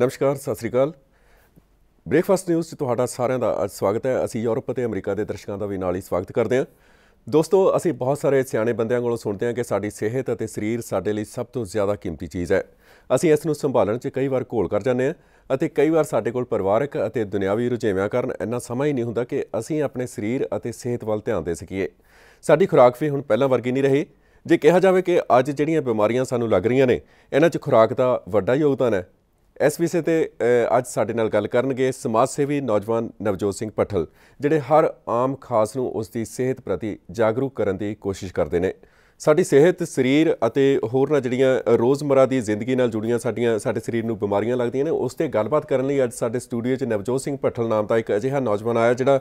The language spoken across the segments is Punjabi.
ਨਮਸਕਾਰ ਸਤਿ ਸ੍ਰੀ ਅਕਾਲ ਬ੍ਰੇਕਫਾਸਟ ਨਿਊਜ਼ 'ਚ ਤੁਹਾਡਾ ਸਾਰਿਆਂ ਦਾ ਅੱਜ ਸਵਾਗਤ ਹੈ ਅਸੀਂ ਯੂਰਪ ਅਤੇ ਅਮਰੀਕਾ ਦੇ ਦਰਸ਼ਕਾਂ ਦਾ ਵੀ ਨਾਲ ਹੀ ਸਵਾਗਤ ਕਰਦੇ ਹਾਂ ਦੋਸਤੋ ਅਸੀਂ ਬਹੁਤ ਸਾਰੇ ਸਿਆਣੇ ਬੰਦਿਆਂ ਕੋਲੋਂ ਸੁਣਦੇ ਹਾਂ ਕਿ ਸਾਡੀ ਸਿਹਤ ਅਤੇ ਸਰੀਰ ਸਾਡੇ ਲਈ ਸਭ ਤੋਂ ਜ਼ਿਆਦਾ ਕੀਮਤੀ ਚੀਜ਼ ਹੈ ਅਸੀਂ ਇਸ ਨੂੰ ਸੰਭਾਲਣ 'ਚ ਕਈ ਵਾਰ ਘੋਲ ਕਰ ਜਾਂਦੇ ਹਾਂ ਅਤੇ ਕਈ ਵਾਰ ਸਾਡੇ ਕੋਲ ਪਰਿਵਾਰਕ ਅਤੇ ਦੁਨਿਆਵੀ ਰੁਝੇਵਿਆਂ ਕਾਰਨ ਇੰਨਾ ਸਮਾਂ ਹੀ ਨਹੀਂ ਹੁੰਦਾ ਕਿ ਅਸੀਂ ਆਪਣੇ ਸਰੀਰ ਅਤੇ ਸਿਹਤ ਵੱਲ ਧਿਆਨ ਦੇ ਸਕੀਏ ਸਾਡੀ ਖੁਰਾਕ ਵੀ ਹੁਣ ਪਹਿਲਾਂ ਵਰਗੀ ਨਹੀਂ ਰਹੀ ਜੇ ਕਿਹਾ ਜਾਵੇ ਕਿ ਅੱਜ ਜਿਹੜੀਆਂ ਬਿਮਾਰੀਆਂ ਸਾਨੂੰ ਲੱਗ ਰਹੀਆਂ ਨੇ ਇਹਨਾਂ 'ਚ ਖੁਰਾਕ ਦਾ ਵੱਡਾ ਯੋਗਦਾਨ ਹੈ ਇਸ ਵਿਸ਼ੇ ਤੇ ਅੱਜ ਸਾਡੇ ਨਾਲ ਗੱਲ ਕਰਨਗੇ ਸਮਾਜ ਸੇਵੀ ਨੌਜਵਾਨ ਨਵਜੋਤ ਸਿੰਘ ਪਠਲ ਜਿਹੜੇ ਹਰ ਆਮ ਖਾਸ ਨੂੰ ਉਸ ਦੀ ਸਿਹਤ ਪ੍ਰਤੀ ਜਾਗਰੂਕ ਕਰਨ ਦੀ ਕੋਸ਼ਿਸ਼ ਕਰਦੇ ਨੇ ਸਾਡੀ ਸਿਹਤ ਸਰੀਰ ਅਤੇ ਹੋਰ ਨਾ ਜਿਹੜੀਆਂ ਰੋਜ਼ਮਰਾ ਦੀ ਜ਼ਿੰਦਗੀ ਨਾਲ ਜੁੜੀਆਂ ਸਾਡੀਆਂ ਸਾਡੇ ਸਰੀਰ ਨੂੰ ਬਿਮਾਰੀਆਂ ਲੱਗਦੀਆਂ ਨੇ ਉਸ ਤੇ ਗੱਲਬਾਤ ਕਰਨ ਲਈ ਅੱਜ ਸਾਡੇ ਸਟੂਡੀਓ 'ਚ ਨਵਜੋਤ ਸਿੰਘ ਪਠਲ ਨਾਮ ਦਾ ਇੱਕ ਅਜਿਹਾ ਨੌਜਵਾਨ ਆਇਆ ਜਿਹੜਾ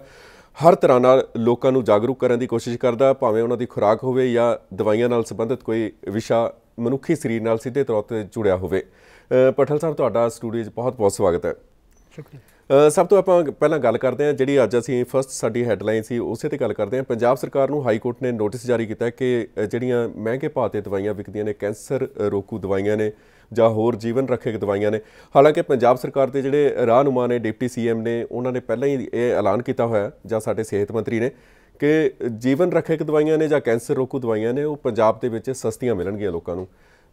ਹਰ ਤਰ੍ਹਾਂ ਨਾਲ ਲੋਕਾਂ ਨੂੰ ਜਾਗਰੂਕ ਕਰਨ ਦੀ ਕੋਸ਼ਿਸ਼ ਕਰਦਾ ਭਾਵੇਂ ਉਹਨਾਂ ਦੀ ਖੁਰਾਕ ਹੋਵੇ ਜਾਂ ਦਵਾਈਆਂ ਨਾਲ ਸੰਬੰਧਿਤ ਕੋਈ ਵਿਸ਼ਾ ਮਨੁੱਖੀ ਸਰੀਰ ਨਾਲ ਸਿੱਧੇ ਤੌਰ ਤੇ ਜੁੜਿਆ ਹੋਵੇ ਪਟਲ ਸਾਹਿਬ ਤੁਹਾਡਾ ਸਟੂਡੀਓ 'ਚ ਬਹੁਤ ਬਹੁਤ ਸਵਾਗਤ ਹੈ ਸ਼ੁਕਰੀਆ ਸਭ ਤੋਂ ਆਪਾਂ ਪਹਿਲਾਂ ਗੱਲ ਕਰਦੇ ਹਾਂ ਜਿਹੜੀ ਅੱਜ ਅਸੀਂ ਫਸਟ ਸਾਡੀ ਹੈਡਲਾਈਨ ਸੀ ਉਸੇ ਤੇ ਗੱਲ ਕਰਦੇ ਹਾਂ ਪੰਜਾਬ ਸਰਕਾਰ ਨੂੰ ਹਾਈ ਕੋਰਟ ਨੇ ਨੋਟਿਸ ਜਾਰੀ ਕੀਤਾ ਕਿ ਜਿਹੜੀਆਂ ਮਹਿੰਗੇ ਭਾਅ ਤੇ ਦਵਾਈਆਂ ਵਿਕਦੀਆਂ ਨੇ ਕੈਂਸਰ ਰੋਕੂ ਦਵਾਈਆਂ ਨੇ ਜਾਂ ਹੋਰ ਜੀਵਨ ਰੱਖੇਕ ਦਵਾਈਆਂ ਨੇ ਹਾਲਾਂਕਿ ਪੰਜਾਬ ਸਰਕਾਰ ਦੇ ਜਿਹੜੇ ਰਾਹਨੁਮਾ ਨੇ ਡਿਪਟੀ ਸੀਐਮ ਨੇ ਉਹਨਾਂ ਨੇ ਪਹਿਲਾਂ ਹੀ ਇਹ ਐਲਾਨ ਕੀਤਾ ਹੋਇਆ ਜਾਂ ਸਾਡੇ ਸਿਹਤ ਮੰਤਰੀ ਨੇ ਕਿ ਜੀਵਨ ਰੱਖੇਕ ਦਵਾਈਆਂ ਨੇ ਜਾਂ ਕੈਂਸਰ ਰੋਕੂ ਦਵਾਈਆਂ ਨੇ ਉਹ ਪੰਜਾਬ ਦੇ ਵਿੱਚ ਸਸਤੀਆਂ ਮਿਲਣਗੀਆਂ ਲੋਕਾਂ ਨੂੰ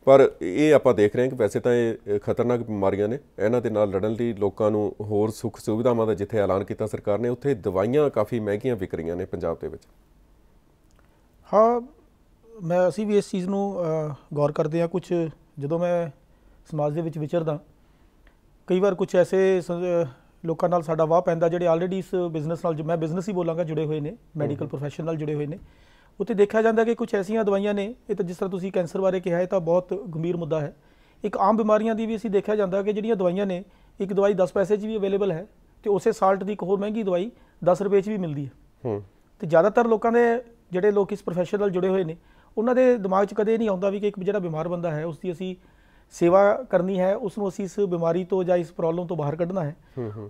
ਪਰ ਇਹ ਆਪਾਂ ਦੇਖ ਰਹੇ ਹਾਂ ਕਿ ਵੈਸੇ ਤਾਂ ਇਹ ਖਤਰਨਾਕ ਬਿਮਾਰੀਆਂ ਨੇ ਇਹਨਾਂ ਦੇ ਨਾਲ ਲੜਨ ਲਈ ਲੋਕਾਂ ਨੂੰ ਹੋਰ ਸੁੱਖ ਸੁਵਿਧਾਵਾਂ ਦਾ ਜਿੱਥੇ ਐਲਾਨ ਕੀਤਾ ਸਰਕਾਰ ਨੇ ਉੱਥੇ ਦਵਾਈਆਂ ਕਾਫੀ ਮਹਿੰਗੀਆਂ ਵਿਕ ਰਹੀਆਂ ਨੇ ਪੰਜਾਬ ਦੇ ਵਿੱਚ ਹਾਂ ਮੈਂ ਅਸੀਂ ਵੀ ਇਸ ਚੀਜ਼ ਨੂੰ ਗੌਰ ਕਰਦੇ ਹਾਂ ਕੁਝ ਜਦੋਂ ਮੈਂ ਸਮਾਜ ਦੇ ਵਿੱਚ ਵਿਚਰਦਾ ਕਈ ਵਾਰ ਕੁਝ ਐਸੇ ਲੋਕਾਂ ਨਾਲ ਸਾਡਾ ਵਾਹ ਪੈਂਦਾ ਜਿਹੜੇ ਆਲਰੇਡੀ ਇਸ ਬਿਜ਼ਨਸ ਨਾਲ ਮੈਂ ਬਿਜ਼ਨਸ ਹੀ ਬੋਲਾਂਗਾ ਜੁੜੇ ਹੋਏ ਨੇ ਮੈਡੀਕਲ ਪ੍ਰੋਫੈਸ਼ਨ ਨਾਲ ਜੁੜੇ ਹੋਏ ਨੇ ਉੱਥੇ ਦੇਖਿਆ ਜਾਂਦਾ ਕਿ ਕੁਝ ਐਸੀਆਂ ਦਵਾਈਆਂ ਨੇ ਇਹ ਤਾਂ ਜਿਸ ਤਰ੍ਹਾਂ ਤੁਸੀਂ ਕੈਂਸਰ ਬਾਰੇ ਕਿਹਾ ਹੈ ਤਾਂ ਬਹੁਤ ਗੰਭੀਰ ਮੁੱਦਾ ਹੈ ਇੱਕ ਆਮ ਬਿਮਾਰੀਆਂ ਦੀ ਵੀ ਅਸੀਂ ਦੇਖਿਆ ਜਾਂਦਾ ਕਿ ਜਿਹੜੀਆਂ ਦਵਾਈਆਂ ਨੇ ਇੱਕ ਦਵਾਈ 10 ਪੈਸੇ 'ਚ ਵੀ ਅਵੇਲੇਬਲ ਹੈ ਤੇ ਉਸੇ ਸਾਲਟ ਦੀ ਇੱਕ ਹੋਰ ਮਹਿੰਗੀ ਦਵਾਈ 10 ਰੁਪਏ 'ਚ ਵੀ ਮਿਲਦੀ ਹੈ ਹੂੰ ਤੇ ਜ਼ਿਆਦਾਤਰ ਲੋਕਾਂ ਦੇ ਜਿਹੜੇ ਲੋਕ ਇਸ ਪ੍ਰੋਫੈਸ਼ਨਲ ਨਾਲ ਜੁੜੇ ਹੋਏ ਨੇ ਉਹਨਾਂ ਦੇ ਦਿਮਾਗ 'ਚ ਕਦੇ ਨਹੀਂ ਆਉਂਦਾ ਵੀ ਕਿ ਇੱਕ ਜਿਹੜਾ ਬਿਮਾਰ ਬੰਦਾ ਹੈ ਉਸ ਦੀ ਅਸੀਂ ਸੇਵਾ ਕਰਨੀ ਹੈ ਉਸ ਨੂੰ ਅਸੀਂ ਇਸ ਬਿਮਾਰੀ ਤੋਂ ਜਾਂ ਇਸ ਪ੍ਰੋਬਲਮ ਤੋਂ ਬਾਹਰ ਕੱਢਣਾ ਹੈ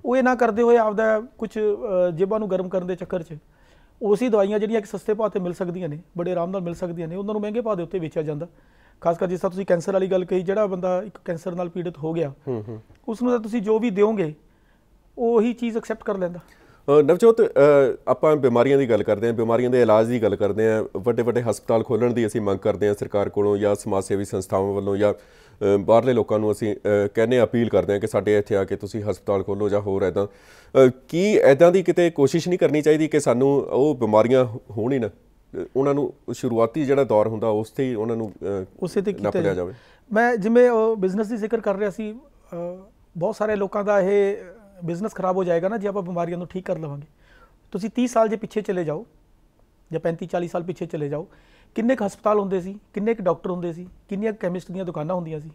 ਉਹ ਇਹ ਨਾ ਕਰਦੇ ਹੋਏ ਆਪਦਾ ਕੁਝ ਜੇਬਾਂ ਨੂੰ ਗਰਮ ਕਰਨ ਦੇ ਚੱਕਰ 'ਚ ਉਸੇ ਦਵਾਈਆਂ ਜਿਹੜੀਆਂ ਕਿ ਸਸਤੇ ਭਾਅ ਤੇ ਮਿਲ ਸਕਦੀਆਂ ਨੇ ਬੜੇ ਆਰਾਮ ਨਾਲ ਮਿਲ ਸਕਦੀਆਂ ਨੇ ਉਹਨਾਂ ਨੂੰ ਮਹਿੰਗੇ ਭਾਅ ਦੇ ਉੱਤੇ ਵੇਚਿਆ ਜਾਂਦਾ ਖਾਸ ਕਰਕੇ ਜਿਸ ਤਰ੍ਹਾਂ ਤੁਸੀਂ ਕੈਂਸਰ ਵਾਲੀ ਗੱਲ ਕਹੀ ਜਿਹੜਾ ਬੰਦਾ ਇੱਕ ਕੈਂਸਰ ਨਾਲ ਪੀੜਤ ਹੋ ਗਿਆ ਉਸ ਨੂੰ ਤਾਂ ਤੁਸੀਂ ਜੋ ਵੀ ਦਿਓਗੇ ਉਹੀ ਚੀਜ਼ ਐਕਸੈਪਟ ਕਰ ਲੈਂਦਾ ਨਵਜੋਤ ਆਪਾਂ ਬਿਮਾਰੀਆਂ ਦੀ ਗੱਲ ਕਰਦੇ ਆਂ ਬਿਮਾਰੀਆਂ ਦੇ ਇਲਾਜ ਦੀ ਗੱਲ ਕਰਦੇ ਆਂ ਵੱਡੇ ਵੱਡੇ ਹਸਪਤਾਲ ਖੋਲਣ ਦੀ ਅਸੀਂ ਮੰਗ ਕਰਦੇ ਆਂ ਸਰਕਾਰ ਕੋਲੋਂ ਜਾਂ ਸਮਾਜ ਸੇਵੀ ਸੰਸਥਾਵਾਂ ਵੱਲੋਂ ਜਾਂ ਬਾਹਰਲੇ ਲੋਕਾਂ ਨੂੰ ਅਸੀਂ ਕਹਿੰਦੇ ਅਪੀਲ ਕਰਦੇ ਹਾਂ ਕਿ ਸਾਡੇ ਇੱਥੇ ਆ ਕੇ ਤੁਸੀਂ ਹਸਪਤਾਲ ਖੋਲੋ ਜਾਂ ਹੋਰ ਐਦਾਂ ਕੀ ਐਦਾਂ ਦੀ ਕਿਤੇ ਕੋਸ਼ਿਸ਼ ਨਹੀਂ ਕਰਨੀ ਚਾਹੀਦੀ ਕਿ ਸਾਨੂੰ ਉਹ ਬਿਮਾਰੀਆਂ ਹੋਣ ਹੀ ਨਾ ਉਹਨਾਂ ਨੂੰ ਸ਼ੁਰੂਆਤੀ ਜਿਹੜਾ ਦੌਰ ਹੁੰਦਾ ਉਸ ਤੇ ਹੀ ਉਹਨਾਂ ਨੂੰ ਉਸੇ ਤੇ ਕੀਤਾ ਜਾਵੇ ਮੈਂ ਜਿਵੇਂ ਉਹ ਬਿਜ਼ਨਸ ਦੀ ਜ਼ਿਕਰ ਕਰ ਰਿਹਾ ਸੀ ਬਹੁਤ ਸਾਰੇ ਲੋਕਾਂ ਦਾ ਇਹ ਬਿਜ਼ਨਸ ਖਰਾਬ ਹੋ ਜਾਏਗਾ ਨਾ ਜੇ ਆਪਾਂ ਬਿਮਾਰੀਆਂ ਨੂੰ ਠੀਕ ਕਰ ਲਵਾਂਗੇ ਤੁਸੀਂ 30 ਸਾਲ ਜੇ ਪਿੱਛੇ ਚਲੇ ਜਾਓ ਜਾਂ 35 40 ਸਾਲ ਪਿੱਛੇ ਚਲੇ ਜਾਓ ਕਿੰਨੇ ਕ ਹਸਪਤਾਲ ਹੁੰਦੇ ਸੀ ਕਿੰਨੇ ਕ ਡਾਕਟਰ ਹੁੰਦੇ ਸੀ ਕਿੰਨੀਆਂ ਕੈਮਿਸਟ ਦੀਆਂ ਦੁਕਾਨਾਂ ਹੁੰਦੀਆਂ ਸੀ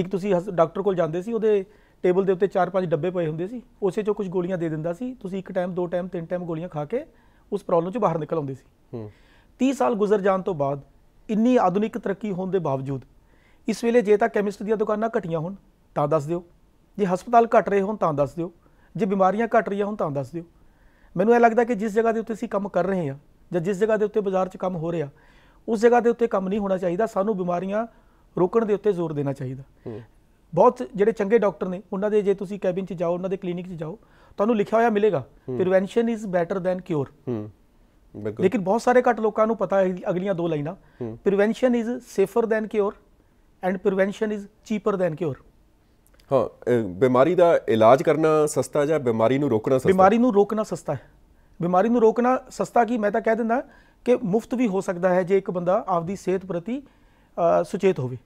ਇੱਕ ਤੁਸੀਂ ਡਾਕਟਰ ਕੋਲ ਜਾਂਦੇ ਸੀ ਉਹਦੇ ਟੇਬਲ ਦੇ ਉੱਤੇ 4-5 ਡੱਬੇ ਪਏ ਹੁੰਦੇ ਸੀ ਉਸੇ ਚੋਂ ਕੁਝ ਗੋਲੀਆਂ ਦੇ ਦਿੰਦਾ ਸੀ ਤੁਸੀਂ ਇੱਕ ਟਾਈਮ ਦੋ ਟਾਈਮ ਤਿੰਨ ਟਾਈਮ ਗੋਲੀਆਂ ਖਾ ਕੇ ਉਸ ਪ੍ਰੋਬਲਮ ਚੋਂ ਬਾਹਰ ਨਿਕਲ ਆਉਂਦੇ ਸੀ 30 ਸਾਲ ਗੁਜ਼ਰ ਜਾਣ ਤੋਂ ਬਾਅਦ ਇੰਨੀ ਆਧੁਨਿਕ ਤਰੱਕੀ ਹੋਣ ਦੇ ਬਾਵਜੂਦ ਇਸ ਵੇਲੇ ਜੇ ਤਾਂ ਕੈਮਿਸਟ ਦੀਆਂ ਦੁਕਾਨਾਂ ਘਟੀਆਂ ਹੋਣ ਤਾਂ ਦੱਸ ਦਿਓ ਜੇ ਹਸਪਤਾਲ ਘਟ ਰਹੇ ਹੋਣ ਤਾਂ ਦੱਸ ਦਿਓ ਜੇ ਬਿਮਾਰੀਆਂ ਘਟ ਰਹੀਆਂ ਹੋਣ ਤਾਂ ਦੱਸ ਦਿਓ ਮੈਨੂੰ ਇਹ ਲੱਗਦਾ ਕਿ ਜਿਸ ਜਗ੍ਹਾ ਦੇ ਉੱਤੇ ਅਸੀਂ ਕੰਮ ਕਰ ਰਹੇ ਹਾਂ ਜਾਂ ਜਿਸ ਜਗ੍ਹਾ ਦੇ ਉੱਤੇ ਬਾਜ਼ਾਰ 'ਚ ਕੰਮ ਹੋ ਰਿਹਾ ਉਸ ਜਗ੍ਹਾ ਦੇ ਉੱਤੇ ਕੰਮ ਨਹੀਂ ਹੋਣਾ ਚਾਹੀਦਾ ਸਾਨੂੰ ਬਿਮਾਰੀਆਂ ਰੋਕਣ ਦੇ ਉੱਤੇ ਜ਼ੋਰ ਦੇਣਾ ਚਾਹੀਦਾ ਬਹੁਤ ਜਿਹੜੇ ਚੰਗੇ ਡਾਕਟਰ ਨੇ ਉਹਨਾਂ ਦੇ ਜੇ ਤੁਸੀਂ ਕੈਬਿਨ 'ਚ ਜਾਓ ਉਹਨਾਂ ਦੇ ਕਲੀਨਿਕ 'ਚ ਜਾਓ ਤੁਹਾਨੂੰ ਲਿਖਿਆ ਹੋਇਆ ਮਿਲੇਗਾ prevention is better than cure ਬਿਲਕੁਲ ਲੇਕਿਨ ਬਹੁਤ ਸਾਰੇ ਘੱਟ ਲੋਕਾਂ ਨੂੰ ਪਤਾ ਹੈ ਅਗਲੀਆਂ ਦੋ ਲਾਈਨਾਂ prevention is safer than cure and prevention is cheaper than cure ਹਾਂ ਬਿਮਾਰੀ ਦਾ ਇਲਾਜ ਕਰਨਾ ਸਸਤਾ ਜਾਂ ਬਿਮਾਰੀ ਨੂੰ ਰੋਕਣਾ ਸਸਤਾ ਬਿਮਾਰੀ ਨੂੰ ਰੋਕਣਾ ਸਸਤਾ ਹੈ ਬਿਮਾਰੀ ਨੂੰ ਰੋਕਣਾ ਸਸਤਾ ਕੀ ਮੈਂ ਤਾਂ ਕਹਿ ਦਿੰਦਾ ਕਿ ਮੁਫਤ ਵੀ ਹੋ ਸਕਦਾ ਹੈ ਜੇ ਇੱਕ ਬੰਦਾ ਆਪਦੀ ਸਿਹਤ ਪ੍ਰਤੀ ਸੁਚੇਤ ਹੋਵੇ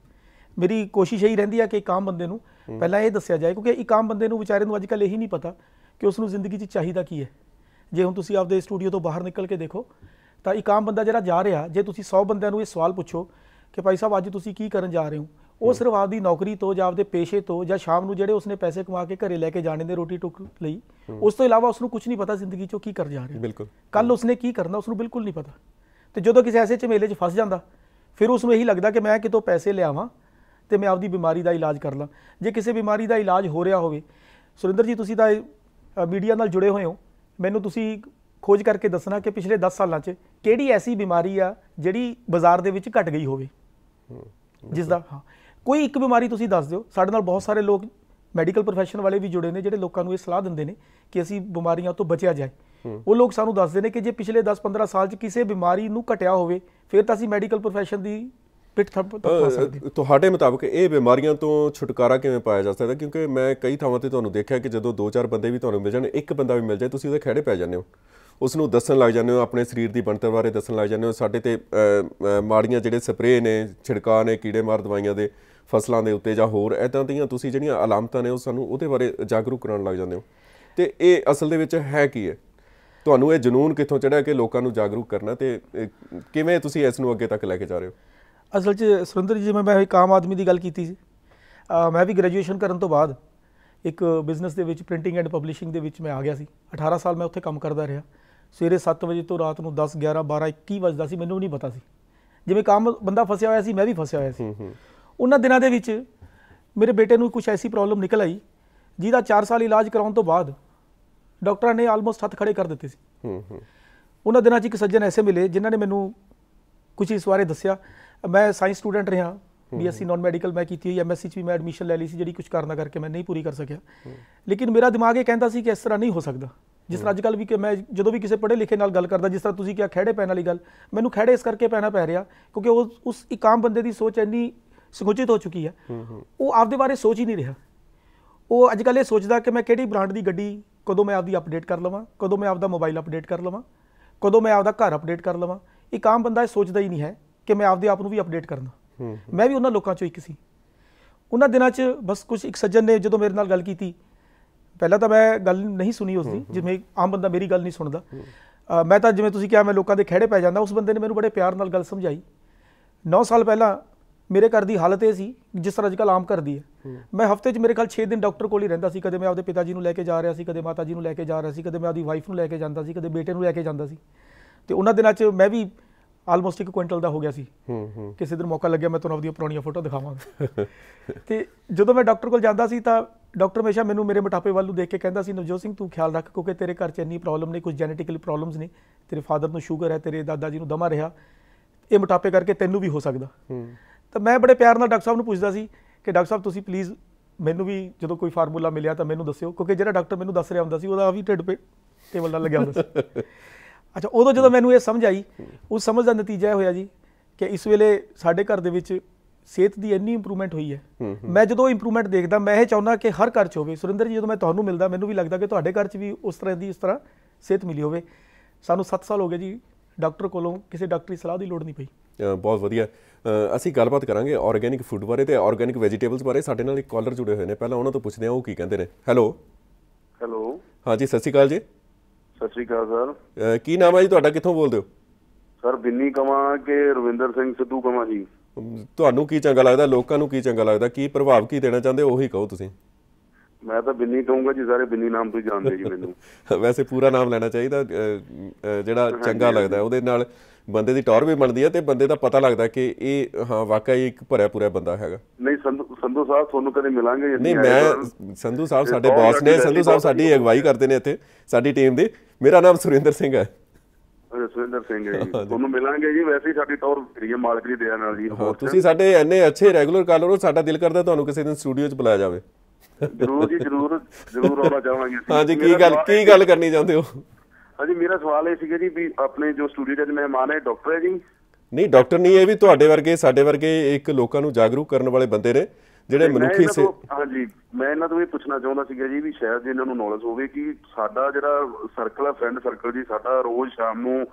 ਮੇਰੀ ਕੋਸ਼ਿਸ਼ ਇਹੀ ਰਹਿੰਦੀ ਆ ਕਿ ਇੱਕ ਆਮ ਬੰਦੇ ਨੂੰ ਪਹਿਲਾਂ ਇਹ ਦੱਸਿਆ ਜਾਏ ਕਿਉਂਕਿ ਇੱਕ ਆਮ ਬੰਦੇ ਨੂੰ ਵਿਚਾਰੇ ਨੂੰ ਅੱਜਕੱਲ ਇਹੀ ਨਹੀਂ ਪਤਾ ਕਿ ਉਸ ਨੂੰ ਜ਼ਿੰਦਗੀ 'ਚ ਚਾਹੀਦਾ ਕੀ ਹੈ ਜੇ ਹੁਣ ਤੁਸੀਂ ਆਪਦੇ ਸਟੂਡੀਓ ਤੋਂ ਬਾਹਰ ਨਿਕਲ ਕੇ ਦੇਖੋ ਤਾਂ ਇੱਕ ਆਮ ਬੰਦਾ ਜਿਹੜਾ ਜਾ ਰਿਹਾ ਜੇ ਤੁਸੀਂ 100 ਬੰਦਿਆਂ ਨੂੰ ਇਹ ਸਵਾਲ ਪੁੱਛੋ ਕਿ ਭਾਈ ਸਾਹਿਬ ਅੱਜ ਤੁਸੀਂ ਕੀ ਕਰਨ ਜਾ ਰਹੇ ਹੋ ਉਹ ਸਿਰਫ ਆਪਦੀ ਨੌਕਰੀ ਤੋਂ ਜਾਂ ਆਪਦੇ ਪੇਸ਼ੇ ਤੋਂ ਜਾਂ ਸ਼ਾਮ ਨੂੰ ਜਿਹੜੇ ਉਸਨੇ ਪੈਸੇ ਕਮਾ ਕੇ ਘਰੇ ਲੈ ਕੇ ਜਾਣੇ ਨੇ ਰੋਟੀ ਟੁਕ ਲਈ ਉਸ ਤੋਂ ਇਲਾਵਾ ਉਸ ਨੂੰ ਕੁਝ ਨਹੀਂ ਪਤਾ ਜ਼ਿੰਦਗੀ 'ਚੋਂ ਕੀ ਕਰ ਜਾ ਰਿਹਾ ਬਿਲਕੁਲ ਕੱਲ ਉਸਨੇ ਕੀ ਕਰਨਾ ਉਸ ਨੂੰ ਬਿਲਕੁਲ ਨਹੀਂ ਪਤਾ ਤੇ ਜਦੋਂ ਕਿਸੇ ਐਸੇ ਝਮੇਲੇ 'ਚ ਫਸ ਜਾਂਦਾ ਫਿਰ ਉਸ ਨੂੰ ਇਹੀ ਲੱਗਦਾ ਕਿ ਮੈਂ ਕਿਤੋਂ ਪੈਸੇ ਲਿਆਵਾਂ ਤੇ ਮੈਂ ਆਪਦੀ ਬਿਮਾਰੀ ਦਾ ਇਲਾਜ ਕਰ ਲਾਂ ਜੇ ਕਿਸੇ ਬਿਮਾਰੀ ਦਾ ਇਲਾਜ ਹੋ ਰਿਹਾ ਹੋਵੇ ਸੁਰਿੰਦਰ ਜੀ ਤੁਸੀਂ ਤਾਂ ਮੀਡੀਆ ਨਾਲ ਜੁੜੇ ਹੋਏ ਹੋ ਮੈਨੂੰ ਤੁਸੀਂ ਖੋਜ ਕਰਕੇ ਦੱਸਣਾ ਕਿ ਪਿਛਲੇ 10 ਸਾਲਾਂ 'ਚ ਕਿਹੜੀ ਐਸੀ ਬਿਮਾਰੀ ਆ ਜਿਹੜੀ ਬਾਜ਼ਾਰ ਦੇ ਵਿੱਚ ਘਟ ਗਈ ਹੋਵੇ ਜਿਸ ਦਾ ਹਾਂ ਕੋਈ ਇੱਕ ਬਿਮਾਰੀ ਤੁਸੀਂ ਦੱਸ ਦਿਓ ਸਾਡੇ ਨਾਲ ਬਹੁਤ ਸਾਰੇ ਲੋਕ ਮੈਡੀਕਲ profession ਵਾਲੇ ਵੀ ਜੁੜੇ ਨੇ ਜਿਹੜੇ ਲੋਕਾਂ ਨੂੰ ਇਹ ਸਲਾਹ ਦਿੰਦੇ ਨੇ ਕਿ ਅਸੀਂ ਬਿਮਾਰੀਆਂ ਤੋਂ ਬਚਿਆ ਜਾਏ ਉਹ ਲੋਕ ਸਾਨੂੰ ਦੱਸਦੇ ਨੇ ਕਿ ਜੇ ਪਿਛਲੇ 10-15 ਸਾਲ 'ਚ ਕਿਸੇ ਬਿਮਾਰੀ ਨੂੰ ਘਟਿਆ ਹੋਵੇ ਫਿਰ ਤਾਂ ਅਸੀਂ ਮੈਡੀਕਲ profession ਦੀ ਪਿੱਠ ਥੱਪ ਪਾ ਸਕਦੇ ਤੁਹਾਡੇ ਮੁਤਾਬਕ ਇਹ ਬਿਮਾਰੀਆਂ ਤੋਂ ਛੁਟਕਾਰਾ ਕਿਵੇਂ ਪਾਇਆ ਜਾ ਸਕਦਾ ਕਿਉਂਕਿ ਮੈਂ ਕਈ ਥਾਵਾਂ ਤੇ ਤੁਹਾਨੂੰ ਦੇਖਿਆ ਕਿ ਜਦੋਂ 2-4 ਬੰਦੇ ਵੀ ਤੁਹਾਨੂੰ ਮਿਲ ਜਾਣ ਇੱਕ ਬੰਦਾ ਵੀ ਮਿਲ ਜਾਏ ਤੁਸੀਂ ਉਹਦੇ ਖਿਹੜੇ ਪੈ ਜਾਂਦੇ ਹੋ ਉਸ ਨੂੰ ਦੱਸਣ ਲੱਗ ਜਾਂਦੇ ਹੋ ਆਪਣੇ ਸਰੀਰ ਦੀ ਬਣਤਰ ਬਾਰੇ ਦੱਸਣ ਲੱਗ ਜਾਂਦੇ ਹੋ ਸਾਡੇ ਤੇ ਮਾੜੀਆਂ ਜਿਹੜੇ ਸਪਰੇਅ ਨੇ ਛਿੜਕਾਅ ਨੇ ਕੀੜੇ ਮਾਰ ਦਵਾਈਆਂ ਦੇ ਫਸਲਾਂ ਦੇ ਉੱਤੇ ਜਾਂ ਹੋਰ ਐਦਾਂ ਦੀਆਂ ਤੁਸੀਂ ਜਿਹੜੀਆਂ ਅਲਾਮਤਾਂ ਨੇ ਉਹ ਸਾਨੂੰ ਉਹਦੇ ਬਾਰੇ ਜਾਗਰੂਕ ਕਰਨ ਲੱਗ ਜਾਂਦੇ ਹੋ ਤੇ ਇਹ ਅਸਲ ਦੇ ਵਿੱਚ ਹੈ ਕੀ ਹੈ ਤੁਹਾਨੂੰ ਇਹ ਜਨੂਨ ਕਿੱਥੋਂ ਚੜਿਆ ਕਿ ਲੋਕਾਂ ਨੂੰ ਜਾਗਰੂਕ ਕਰਨਾ ਤੇ ਕਿਵੇਂ ਤੁਸੀਂ ਇਸ ਨੂੰ ਅੱਗੇ ਤੱਕ ਲੈ ਕੇ ਜਾ ਰਹੇ ਹੋ ਅਸਲ 'ਚ ਸੁਰਿੰਦਰ ਜੀ ਮੈਂ ਇੱਕ ਆਮ ਆਦਮੀ ਦੀ ਗੱਲ ਕੀਤੀ ਸੀ ਮੈਂ ਵੀ ਗ੍ਰੈਜੂਏਸ਼ਨ ਕਰਨ ਤੋਂ ਬਾਅਦ ਇੱਕ ਬਿਜ਼ਨਸ ਦੇ ਵਿੱਚ ਪ੍ਰਿੰਟਿੰਗ ਐਂਡ ਪਬਲਿਸ਼ਿੰਗ ਦੇ ਵਿੱਚ ਮੈਂ ਆ ਗਿਆ ਸੀ 18 ਸਾਲ ਮੈਂ ਉੱਥੇ ਕੰਮ ਕਰਦਾ ਰਿਹਾ ਸਵੇਰੇ 7 ਵਜੇ ਤੋਂ ਰਾਤ ਨੂੰ 10 11 12 21 ਵਜੇ ਦਾ ਸੀ ਮੈਨੂੰ ਨਹੀਂ ਪਤਾ ਸੀ ਜਿਵੇਂ ਕੰਮ ਬੰਦਾ ਫਸਿਆ ਹੋਇਆ ਸੀ ਮੈਂ ਵੀ ਫਸਿਆ ਹੋਇਆ ਸੀ ਉਹਨਾਂ ਦਿਨਾਂ ਦੇ ਵਿੱਚ ਮੇਰੇ ਬੇਟੇ ਨੂੰ ਕੁਝ ਐਸੀ ਪ੍ਰੋਬਲਮ ਨਿਕਲ ਆਈ ਜਿਹਦਾ 4 ਸਾਲ ਇਲਾਜ ਕਰਾਉਣ ਤੋਂ ਬਾਅਦ ਡਾਕਟਰਾਂ ਨੇ ਆਲਮੋਸਟ ਹੱਥ ਖੜੇ ਕਰ ਦਿੱਤੇ ਸੀ ਉਹਨਾਂ ਦਿਨਾਂ 'ਚ ਇੱਕ ਸੱਜਣ ਐਸੇ ਮਿਲੇ ਜਿਨ੍ਹਾਂ ਨੇ ਮੈਨੂੰ ਕੁਝ ਇਸ ਬਾਰੇ ਦੱਸਿਆ ਮੈਂ ਸਾਇੰਸ ਸਟੂਡੈਂਟ ਰਿਹਾ ਬੀਐਸਸੀ ਨਾਨ ਮੈਡੀਕਲ ਮੈਂ ਕੀਤੀ ਹੋਈ ਐਮਐਸਸੀ 'ਚ ਵੀ ਮੈਂ ਐਡਮਿਸ਼ਨ ਲੈ ਲਈ ਸੀ ਜਿਹੜੀ ਕੁਝ ਕਾਰਨਾ ਕਰਕੇ ਮੈਂ ਨਹੀਂ ਪੂਰੀ ਕਰ ਸਕਿਆ ਲੇਕਿਨ ਮੇਰਾ ਦਿਮਾਗ ਇਹ ਕਹਿੰਦਾ ਸੀ ਕਿ ਇਸ ਤਰ੍ਹਾਂ ਨਹੀਂ ਹੋ ਸਕਦਾ ਜਿਸ ਤਰ੍ਹਾਂ ਅੱਜਕੱਲ ਵੀ ਕਿ ਮੈਂ ਜਦੋਂ ਵੀ ਕਿਸੇ ਪੜ੍ਹੇ ਲਿਖੇ ਨਾਲ ਗੱਲ ਕਰਦਾ ਜਿਸ ਤਰ੍ਹਾਂ ਤੁਸੀਂ ਕਿਹਾ ਖੜੇ ਪੈਣ ਵਾਲੀ ਗੱਲ ਮੈਨੂੰ ਖੜੇ ਇਸ ਕਰਕੇ ਪੈਣਾ ਪੈ ਰਿਹਾ ਕਿਉਂਕਿ ਉਹ ਉਸ ਇੱਕ ਆਮ ਬੰਦੇ ਦੀ ਸੋਚ ਇੰਨੀ ਸੰਕੁਚਿਤ ਹੋ ਚੁੱਕੀ ਹੈ ਉਹ ਆਪਦੇ ਬਾਰੇ ਸੋਚ ਹੀ ਨਹੀਂ ਰਿਹਾ ਉਹ ਅੱਜਕੱਲ ਇਹ ਸੋਚਦਾ ਕਿ ਮੈਂ ਕਿਹੜੀ ਬ੍ਰਾਂਡ ਦੀ ਗੱਡੀ ਕਦੋਂ ਮੈਂ ਆਪਦੀ ਅਪਡੇਟ ਕਰ ਲਵਾਂ ਕਦੋਂ ਮੈਂ ਆਪਦਾ ਮੋਬਾਈਲ ਅਪਡੇਟ ਕਰ ਲਵਾਂ ਕਦੋਂ ਮੈਂ ਆਪਦਾ ਘਰ ਅਪਡੇਟ ਕਰ ਲਵਾਂ ਇੱਕ ਆਮ ਬੰਦਾ ਇਹ ਸੋਚਦਾ ਹੀ ਨਹੀਂ ਹੈ ਕਿ ਮੈਂ ਆਪਦੇ ਆਪ ਨੂੰ ਵੀ ਅਪਡੇਟ ਕਰਨਾ ਮੈਂ ਵੀ ਉਹਨਾਂ ਲੋਕਾਂ ਚੋਂ ਇੱਕ ਸੀ ਉਹਨਾਂ ਦਿਨਾਂ 'ਚ ਬਸ ਕੁਝ ਇੱਕ ਸੱਜਣ ਨੇ ਜਦੋਂ ਮੇਰੇ ਨਾਲ ਗੱਲ ਕੀਤੀ ਪਹਿਲਾਂ ਤਾਂ ਮੈਂ ਗੱਲ ਨਹੀਂ ਸੁਣੀ ਉਸ ਦੀ ਜਿਵੇਂ ਆਮ ਬੰਦਾ ਮੇਰੀ ਗੱਲ ਨਹੀਂ ਸੁਣਦਾ ਮੈਂ ਤਾਂ ਜਿਵੇਂ ਤੁਸੀਂ ਕਿਹਾ ਮੈਂ ਲੋਕਾਂ ਦੇ ਖਿਹੜੇ ਪੈ ਜਾਂਦਾ ਉਸ ਬੰਦੇ ਨੇ ਮੈਨੂੰ ਬੜੇ ਪਿਆਰ ਨਾਲ ਗੱਲ ਸਮਝਾਈ 9 ਸਾਲ ਪਹਿਲਾਂ ਮੇਰੇ ਘਰ ਦੀ ਹਾਲਤ ਇਹ ਸੀ ਜਿਸ ਤਰ੍ਹਾਂ ਅੱਜਕੱਲ ਆਮ ਕਰਦੀ ਹੈ ਮੈਂ ਹਫਤੇ 'ਚ ਮੇਰੇ ਕੋਲ 6 ਦਿਨ ਡਾਕਟਰ ਕੋਲ ਹੀ ਰਹਿੰਦਾ ਸੀ ਕਦੇ ਮੈਂ ਆਪਦੇ ਪਿਤਾ ਜੀ ਨੂੰ ਲੈ ਕੇ ਜਾ ਰਿਹਾ ਸੀ ਕਦੇ ਮਾਤਾ ਜੀ ਨੂੰ ਲੈ ਕੇ ਜਾ ਰਿਹਾ ਸੀ ਕਦੇ ਮੈਂ ਆਪਦੀ ਵਾਈਫ ਨੂੰ ਲੈ ਕੇ ਜਾਂਦਾ ਸੀ ਕਦੇ ਬੇਟੇ ਨੂੰ ਲੈ ਕੇ ਜਾਂਦਾ ਸੀ ਤੇ ਉਹਨਾਂ ਦਿਨਾਂ 'ਚ ਮੈਂ ਵੀ ਆਲਮੋਸਟ ਇੱਕ ਕੁਇੰਟਲ ਦਾ ਹੋ ਗਿਆ ਸੀ ਕਿਸੇ ਦਿਨ ਮੌਕਾ ਲੱਗਿਆ ਮੈਂ ਤੁਹਾਨੂੰ ਆਪਦੀਆਂ ਪੁਰਾਣੀਆਂ ਫੋਟੋ ਦਿਖਾਵਾਂਗਾ ਤੇ ਜਦੋਂ ਮੈਂ ਡਾਕਟਰ ਕੋਲ ਜਾਂਦਾ ਸੀ ਤਾਂ ਡਾਕਟਰ ਮੇਸ਼ਾ ਮੈਨੂੰ ਮੇਰੇ ਮੋਟਾਪੇ ਵੱਲ ਨੂੰ ਦੇਖ ਕੇ ਕਹਿੰਦਾ ਸੀ ਨਵਜੋਤ ਸਿੰਘ ਤੂੰ ਖਿਆਲ ਰੱਖ ਕਿਉਂਕਿ ਤੇਰੇ ਘਰ 'ਚ ਇੰਨੀ ਪ੍ਰੋਬਲਮ ਨਹੀਂ ਕੁਝ ਜੈਨੇਟਿਕਲੀ ਪ੍ਰੋਬਲਮਸ ਨੇ ਤੇਰੇ ਫਾਦਰ ਨੂੰ ਸ਼ੂਗਰ ਹੈ ਤੇਰੇ ਦਾਦਾ ਜੀ ਨੂੰ ਦਮਾ ਰਿਹਾ ਇਹ ਮੋਟਾਪੇ ਕਰਕੇ ਤੈਨੂੰ ਵੀ ਹੋ ਸਕਦਾ ਤਾਂ ਮੈਂ ਬੜੇ ਪਿਆਰ ਨਾਲ ਡਾਕਟਰ ਸਾਹਿਬ ਨੂੰ ਪੁੱਛਦਾ ਸੀ ਕਿ ਡਾਕਟਰ ਸਾਹਿਬ ਤੁਸੀਂ ਪਲੀਜ਼ ਮੈਨੂੰ ਵੀ ਜਦੋਂ ਕੋਈ ਫਾਰਮੂਲਾ ਮਿਲਿਆ ਤਾਂ ਮੈਨੂੰ ਦੱਸਿਓ ਕਿਉਂਕਿ ਜਿਹੜਾ ਡਾਕਟਰ ਮੈਨੂੰ ਦੱਸ ਰਿਹਾ ਹੁੰਦਾ ਸੀ ਉਹਦਾ ਵੀ ਢਿੱਡ 'ਤੇ ਟੇਬਲ ਨਾਲ ਲੱਗਿਆ ਹੁੰਦਾ ਸੀ ਅੱਛਾ ਉਦੋਂ ਜਦੋਂ ਮੈਨੂੰ ਇਹ ਸਮਝ ਆਈ ਉਸ ਸਮਝ ਦਾ ਨਤੀਜਾ ਇਹ ਹੋਇਆ ਜੀ ਕਿ ਇਸ ਵੇਲੇ ਸਾਡੇ ਘਰ ਦੇ ਵਿੱਚ ਸਿਹਤ ਦੀ ਇੰਨੀ ਇੰਪਰੂਵਮੈਂਟ ਹੋਈ ਹੈ ਮੈਂ ਜਦੋਂ ਇੰਪਰੂਵਮੈਂਟ ਦੇਖਦਾ ਮੈਂ ਇਹ ਚਾਹੁੰਦਾ ਕਿ ਹਰ ਘਰ 'ਚ ਹੋਵੇ ਸੁਰਿੰਦਰ ਜੀ ਜਦੋਂ ਮੈਂ ਤੁਹਾਨੂੰ ਮਿਲਦਾ ਮੈਨੂੰ ਵੀ ਲੱਗਦਾ ਕਿ ਤੁਹਾਡੇ ਘਰ 'ਚ ਵੀ ਉਸ ਤਰ੍ਹਾਂ ਦੀ ਇਸ ਤਰ੍ਹਾਂ ਸਿਹਤ ਮਿਲੀ ਹੋਵੇ ਸਾਨੂੰ 7 ਸਾਲ ਹੋ ਗਏ ਜੀ ਡਾਕਟਰ ਕੋਲੋਂ ਕਿਸੇ ਡਾਕਟਰੀ ਸਲਾਹ ਦੀ ਲੋੜ ਨਹੀਂ ਪਈ ਬਹੁਤ ਵਧੀਆ ਅਸੀਂ ਗੱਲਬਾਤ ਕਰਾਂਗੇ ਆਰਗੈਨਿਕ ਫੂਡ ਬਾਰੇ ਤੇ ਆਰਗੈਨਿਕ ਵੈਜੀਟੇਬਲਸ ਬਾਰੇ ਸਾਡੇ ਨਾਲ ਇੱਕ ਕਾਲਰ ਜੁੜੇ ਹੋਏ ਨੇ ਪਹਿਲਾਂ ਉਹਨਾਂ ਤੋਂ ਪੁੱਛਦੇ ਹਾਂ ਉਹ ਕੀ ਕਹਿੰਦੇ ਨੇ ਹੈਲੋ ਹੈਲੋ ਹਾਂਜੀ ਸਤਿ ਸ਼੍ਰੀ ਅਕਾਲ ਜੀ ਸਤਿ ਸ਼੍ਰੀ ਅਕਾਲ ਸਰ ਕੀ ਨਾਮ ਹੈ ਜੀ ਤੁਹਾਡਾ ਕਿੱਥੋਂ ਬੋਲਦੇ ਹੋ ਸਰ ਬਿੰਨੀ ਕਮਾ ਕੇ ਰਵਿੰਦਰ ਸਿੰਘ ਸਿੱਧੂ ਕਮਾ ਜੀ ਤੁਹਾਨੂੰ ਕੀ ਚੰਗਾ ਲੱਗਦਾ ਲੋਕਾਂ ਨੂੰ ਕੀ ਚੰਗਾ ਲੱਗਦਾ ਕੀ ਪ੍ਰਭਾਵ ਕੀ ਦੇਣਾ ਚਾਹੁੰਦੇ ਉਹੀ ਕਹੋ ਤੁਸੀਂ ਮੈਂ ਤਾਂ ਬਿੰਨੀ ਕਹੂੰਗਾ ਜੀ ਸਾਰੇ ਬਿੰਨੀ ਨਾਮ ਤੋਂ ਜਾਣਦੇ ਜੀ ਮੈਨੂੰ ਵੈਸੇ ਪੂਰਾ ਨਾਮ ਲੈਣਾ ਚਾਹੀਦਾ ਜਿਹੜਾ ਚੰਗਾ ਲੱਗਦਾ ਉਹਦੇ ਨਾਲ ਬੰਦੇ ਦੀ ਟੌਰ ਵੀ ਬਣਦੀ ਹੈ ਤੇ ਬੰਦੇ ਦਾ ਪਤਾ ਲੱਗਦਾ ਕਿ ਇਹ ਹਾਂ ਵਾਕਈ ਇੱਕ ਭਰਿਆ ਪੂਰਾ ਬੰਦਾ ਹੈਗਾ ਨਹੀਂ ਸੰਧੂ ਸਾਹਿਬ ਤੁਹਾਨੂੰ ਕਦੇ ਮਿਲਾਂਗੇ ਨਹੀਂ ਮੈਂ ਸੰਧੂ ਸਾਹਿਬ ਸਾਡੇ ਬੌਸ ਨੇ ਸੰਧੂ ਸਾਹਿਬ ਸਾਡੀ ਅਗਵਾਈ ਕਰਦੇ ਨੇ ਇੱਥੇ ਸਾਡੀ ਟੀਮ ਦੇ ਮੇਰਾ ਨਾਮ ਸੁਰਿੰਦਰ ਸਿੰਘ ਹੈ ਰਸਵਿੰਦਰ ਸਿੰਘ ਜੀ ਤੁਹਾਨੂੰ ਮਿਲਾਂਗੇ ਜੀ ਵੈਸੇ ਸਾਡੀ ਤੌਰ ਫੇਰੀ ਹੈ ਮਾਲਕ ਦੀ ਦਇਆ ਨਾਲ ਜੀ ਤੁਸੀਂ ਸਾਡੇ ਐਨੇ ਅੱਛੇ ਰੈਗੂਲਰ ਕਾਲਰ ਹੋ ਸਾਡਾ ਦਿਲ ਕਰਦਾ ਤੁਹਾਨੂੰ ਕਿਸੇ ਦਿਨ ਸਟੂਡੀਓ 'ਚ ਬੁਲਾਇਆ ਜਾਵੇ ਜ਼ਰੂਰ ਜੀ ਜ਼ਰੂਰ ਜ਼ਰੂਰ ਆਉਣਾ ਚਾਹਾਂਗੇ ਹਾਂਜੀ ਕੀ ਗੱਲ ਕੀ ਗੱਲ ਕਰਨੀ ਚਾਹੁੰਦੇ ਹੋ ਹਾਂਜੀ ਮੇਰਾ ਸਵਾਲ ਇਹ ਸੀਗਾ ਜੀ ਵੀ ਆਪਣੇ ਜੋ ਸਟੂਡੀਓ ਦੇ ਮਹਿਮਾਨ ਹੈ ਡਾਕਟਰ ਹੈ ਜੀ ਨਹੀਂ ਡਾਕਟਰ ਨਹੀਂ ਇਹ ਵੀ ਤੁਹਾਡੇ ਵਰਗੇ ਸਾਡੇ ਵਰਗੇ ਇੱਕ ਲੋਕਾਂ ਨੂੰ ਜਾਗਰੂਕ ਕਰਨ ਵਾਲੇ ਬੰਦੇ ਨੇ ਜਿਹੜੇ ਮਨੁੱਖੀ ਸੇ ਹਾਂਜੀ ਮੈਂ ਇਹਨਾਂ ਤੋਂ ਇਹ ਪੁੱਛਣਾ ਚਾਹੁੰਦਾ ਸੀਗਾ ਜੀ ਵੀ ਸ਼ਾਇਦ ਜੇ ਇਹਨਾਂ ਨੂੰ ਨੌਲੇਜ ਹੋਵੇ ਕਿ ਸਾਡਾ ਜਿਹੜਾ ਸਰਕਲ ਆ ਫਰੈਂਡ ਸਰਕਲ ਜੀ ਸਾਡਾ ਰੋਜ਼ ਸ਼ਾਮ ਨੂੰ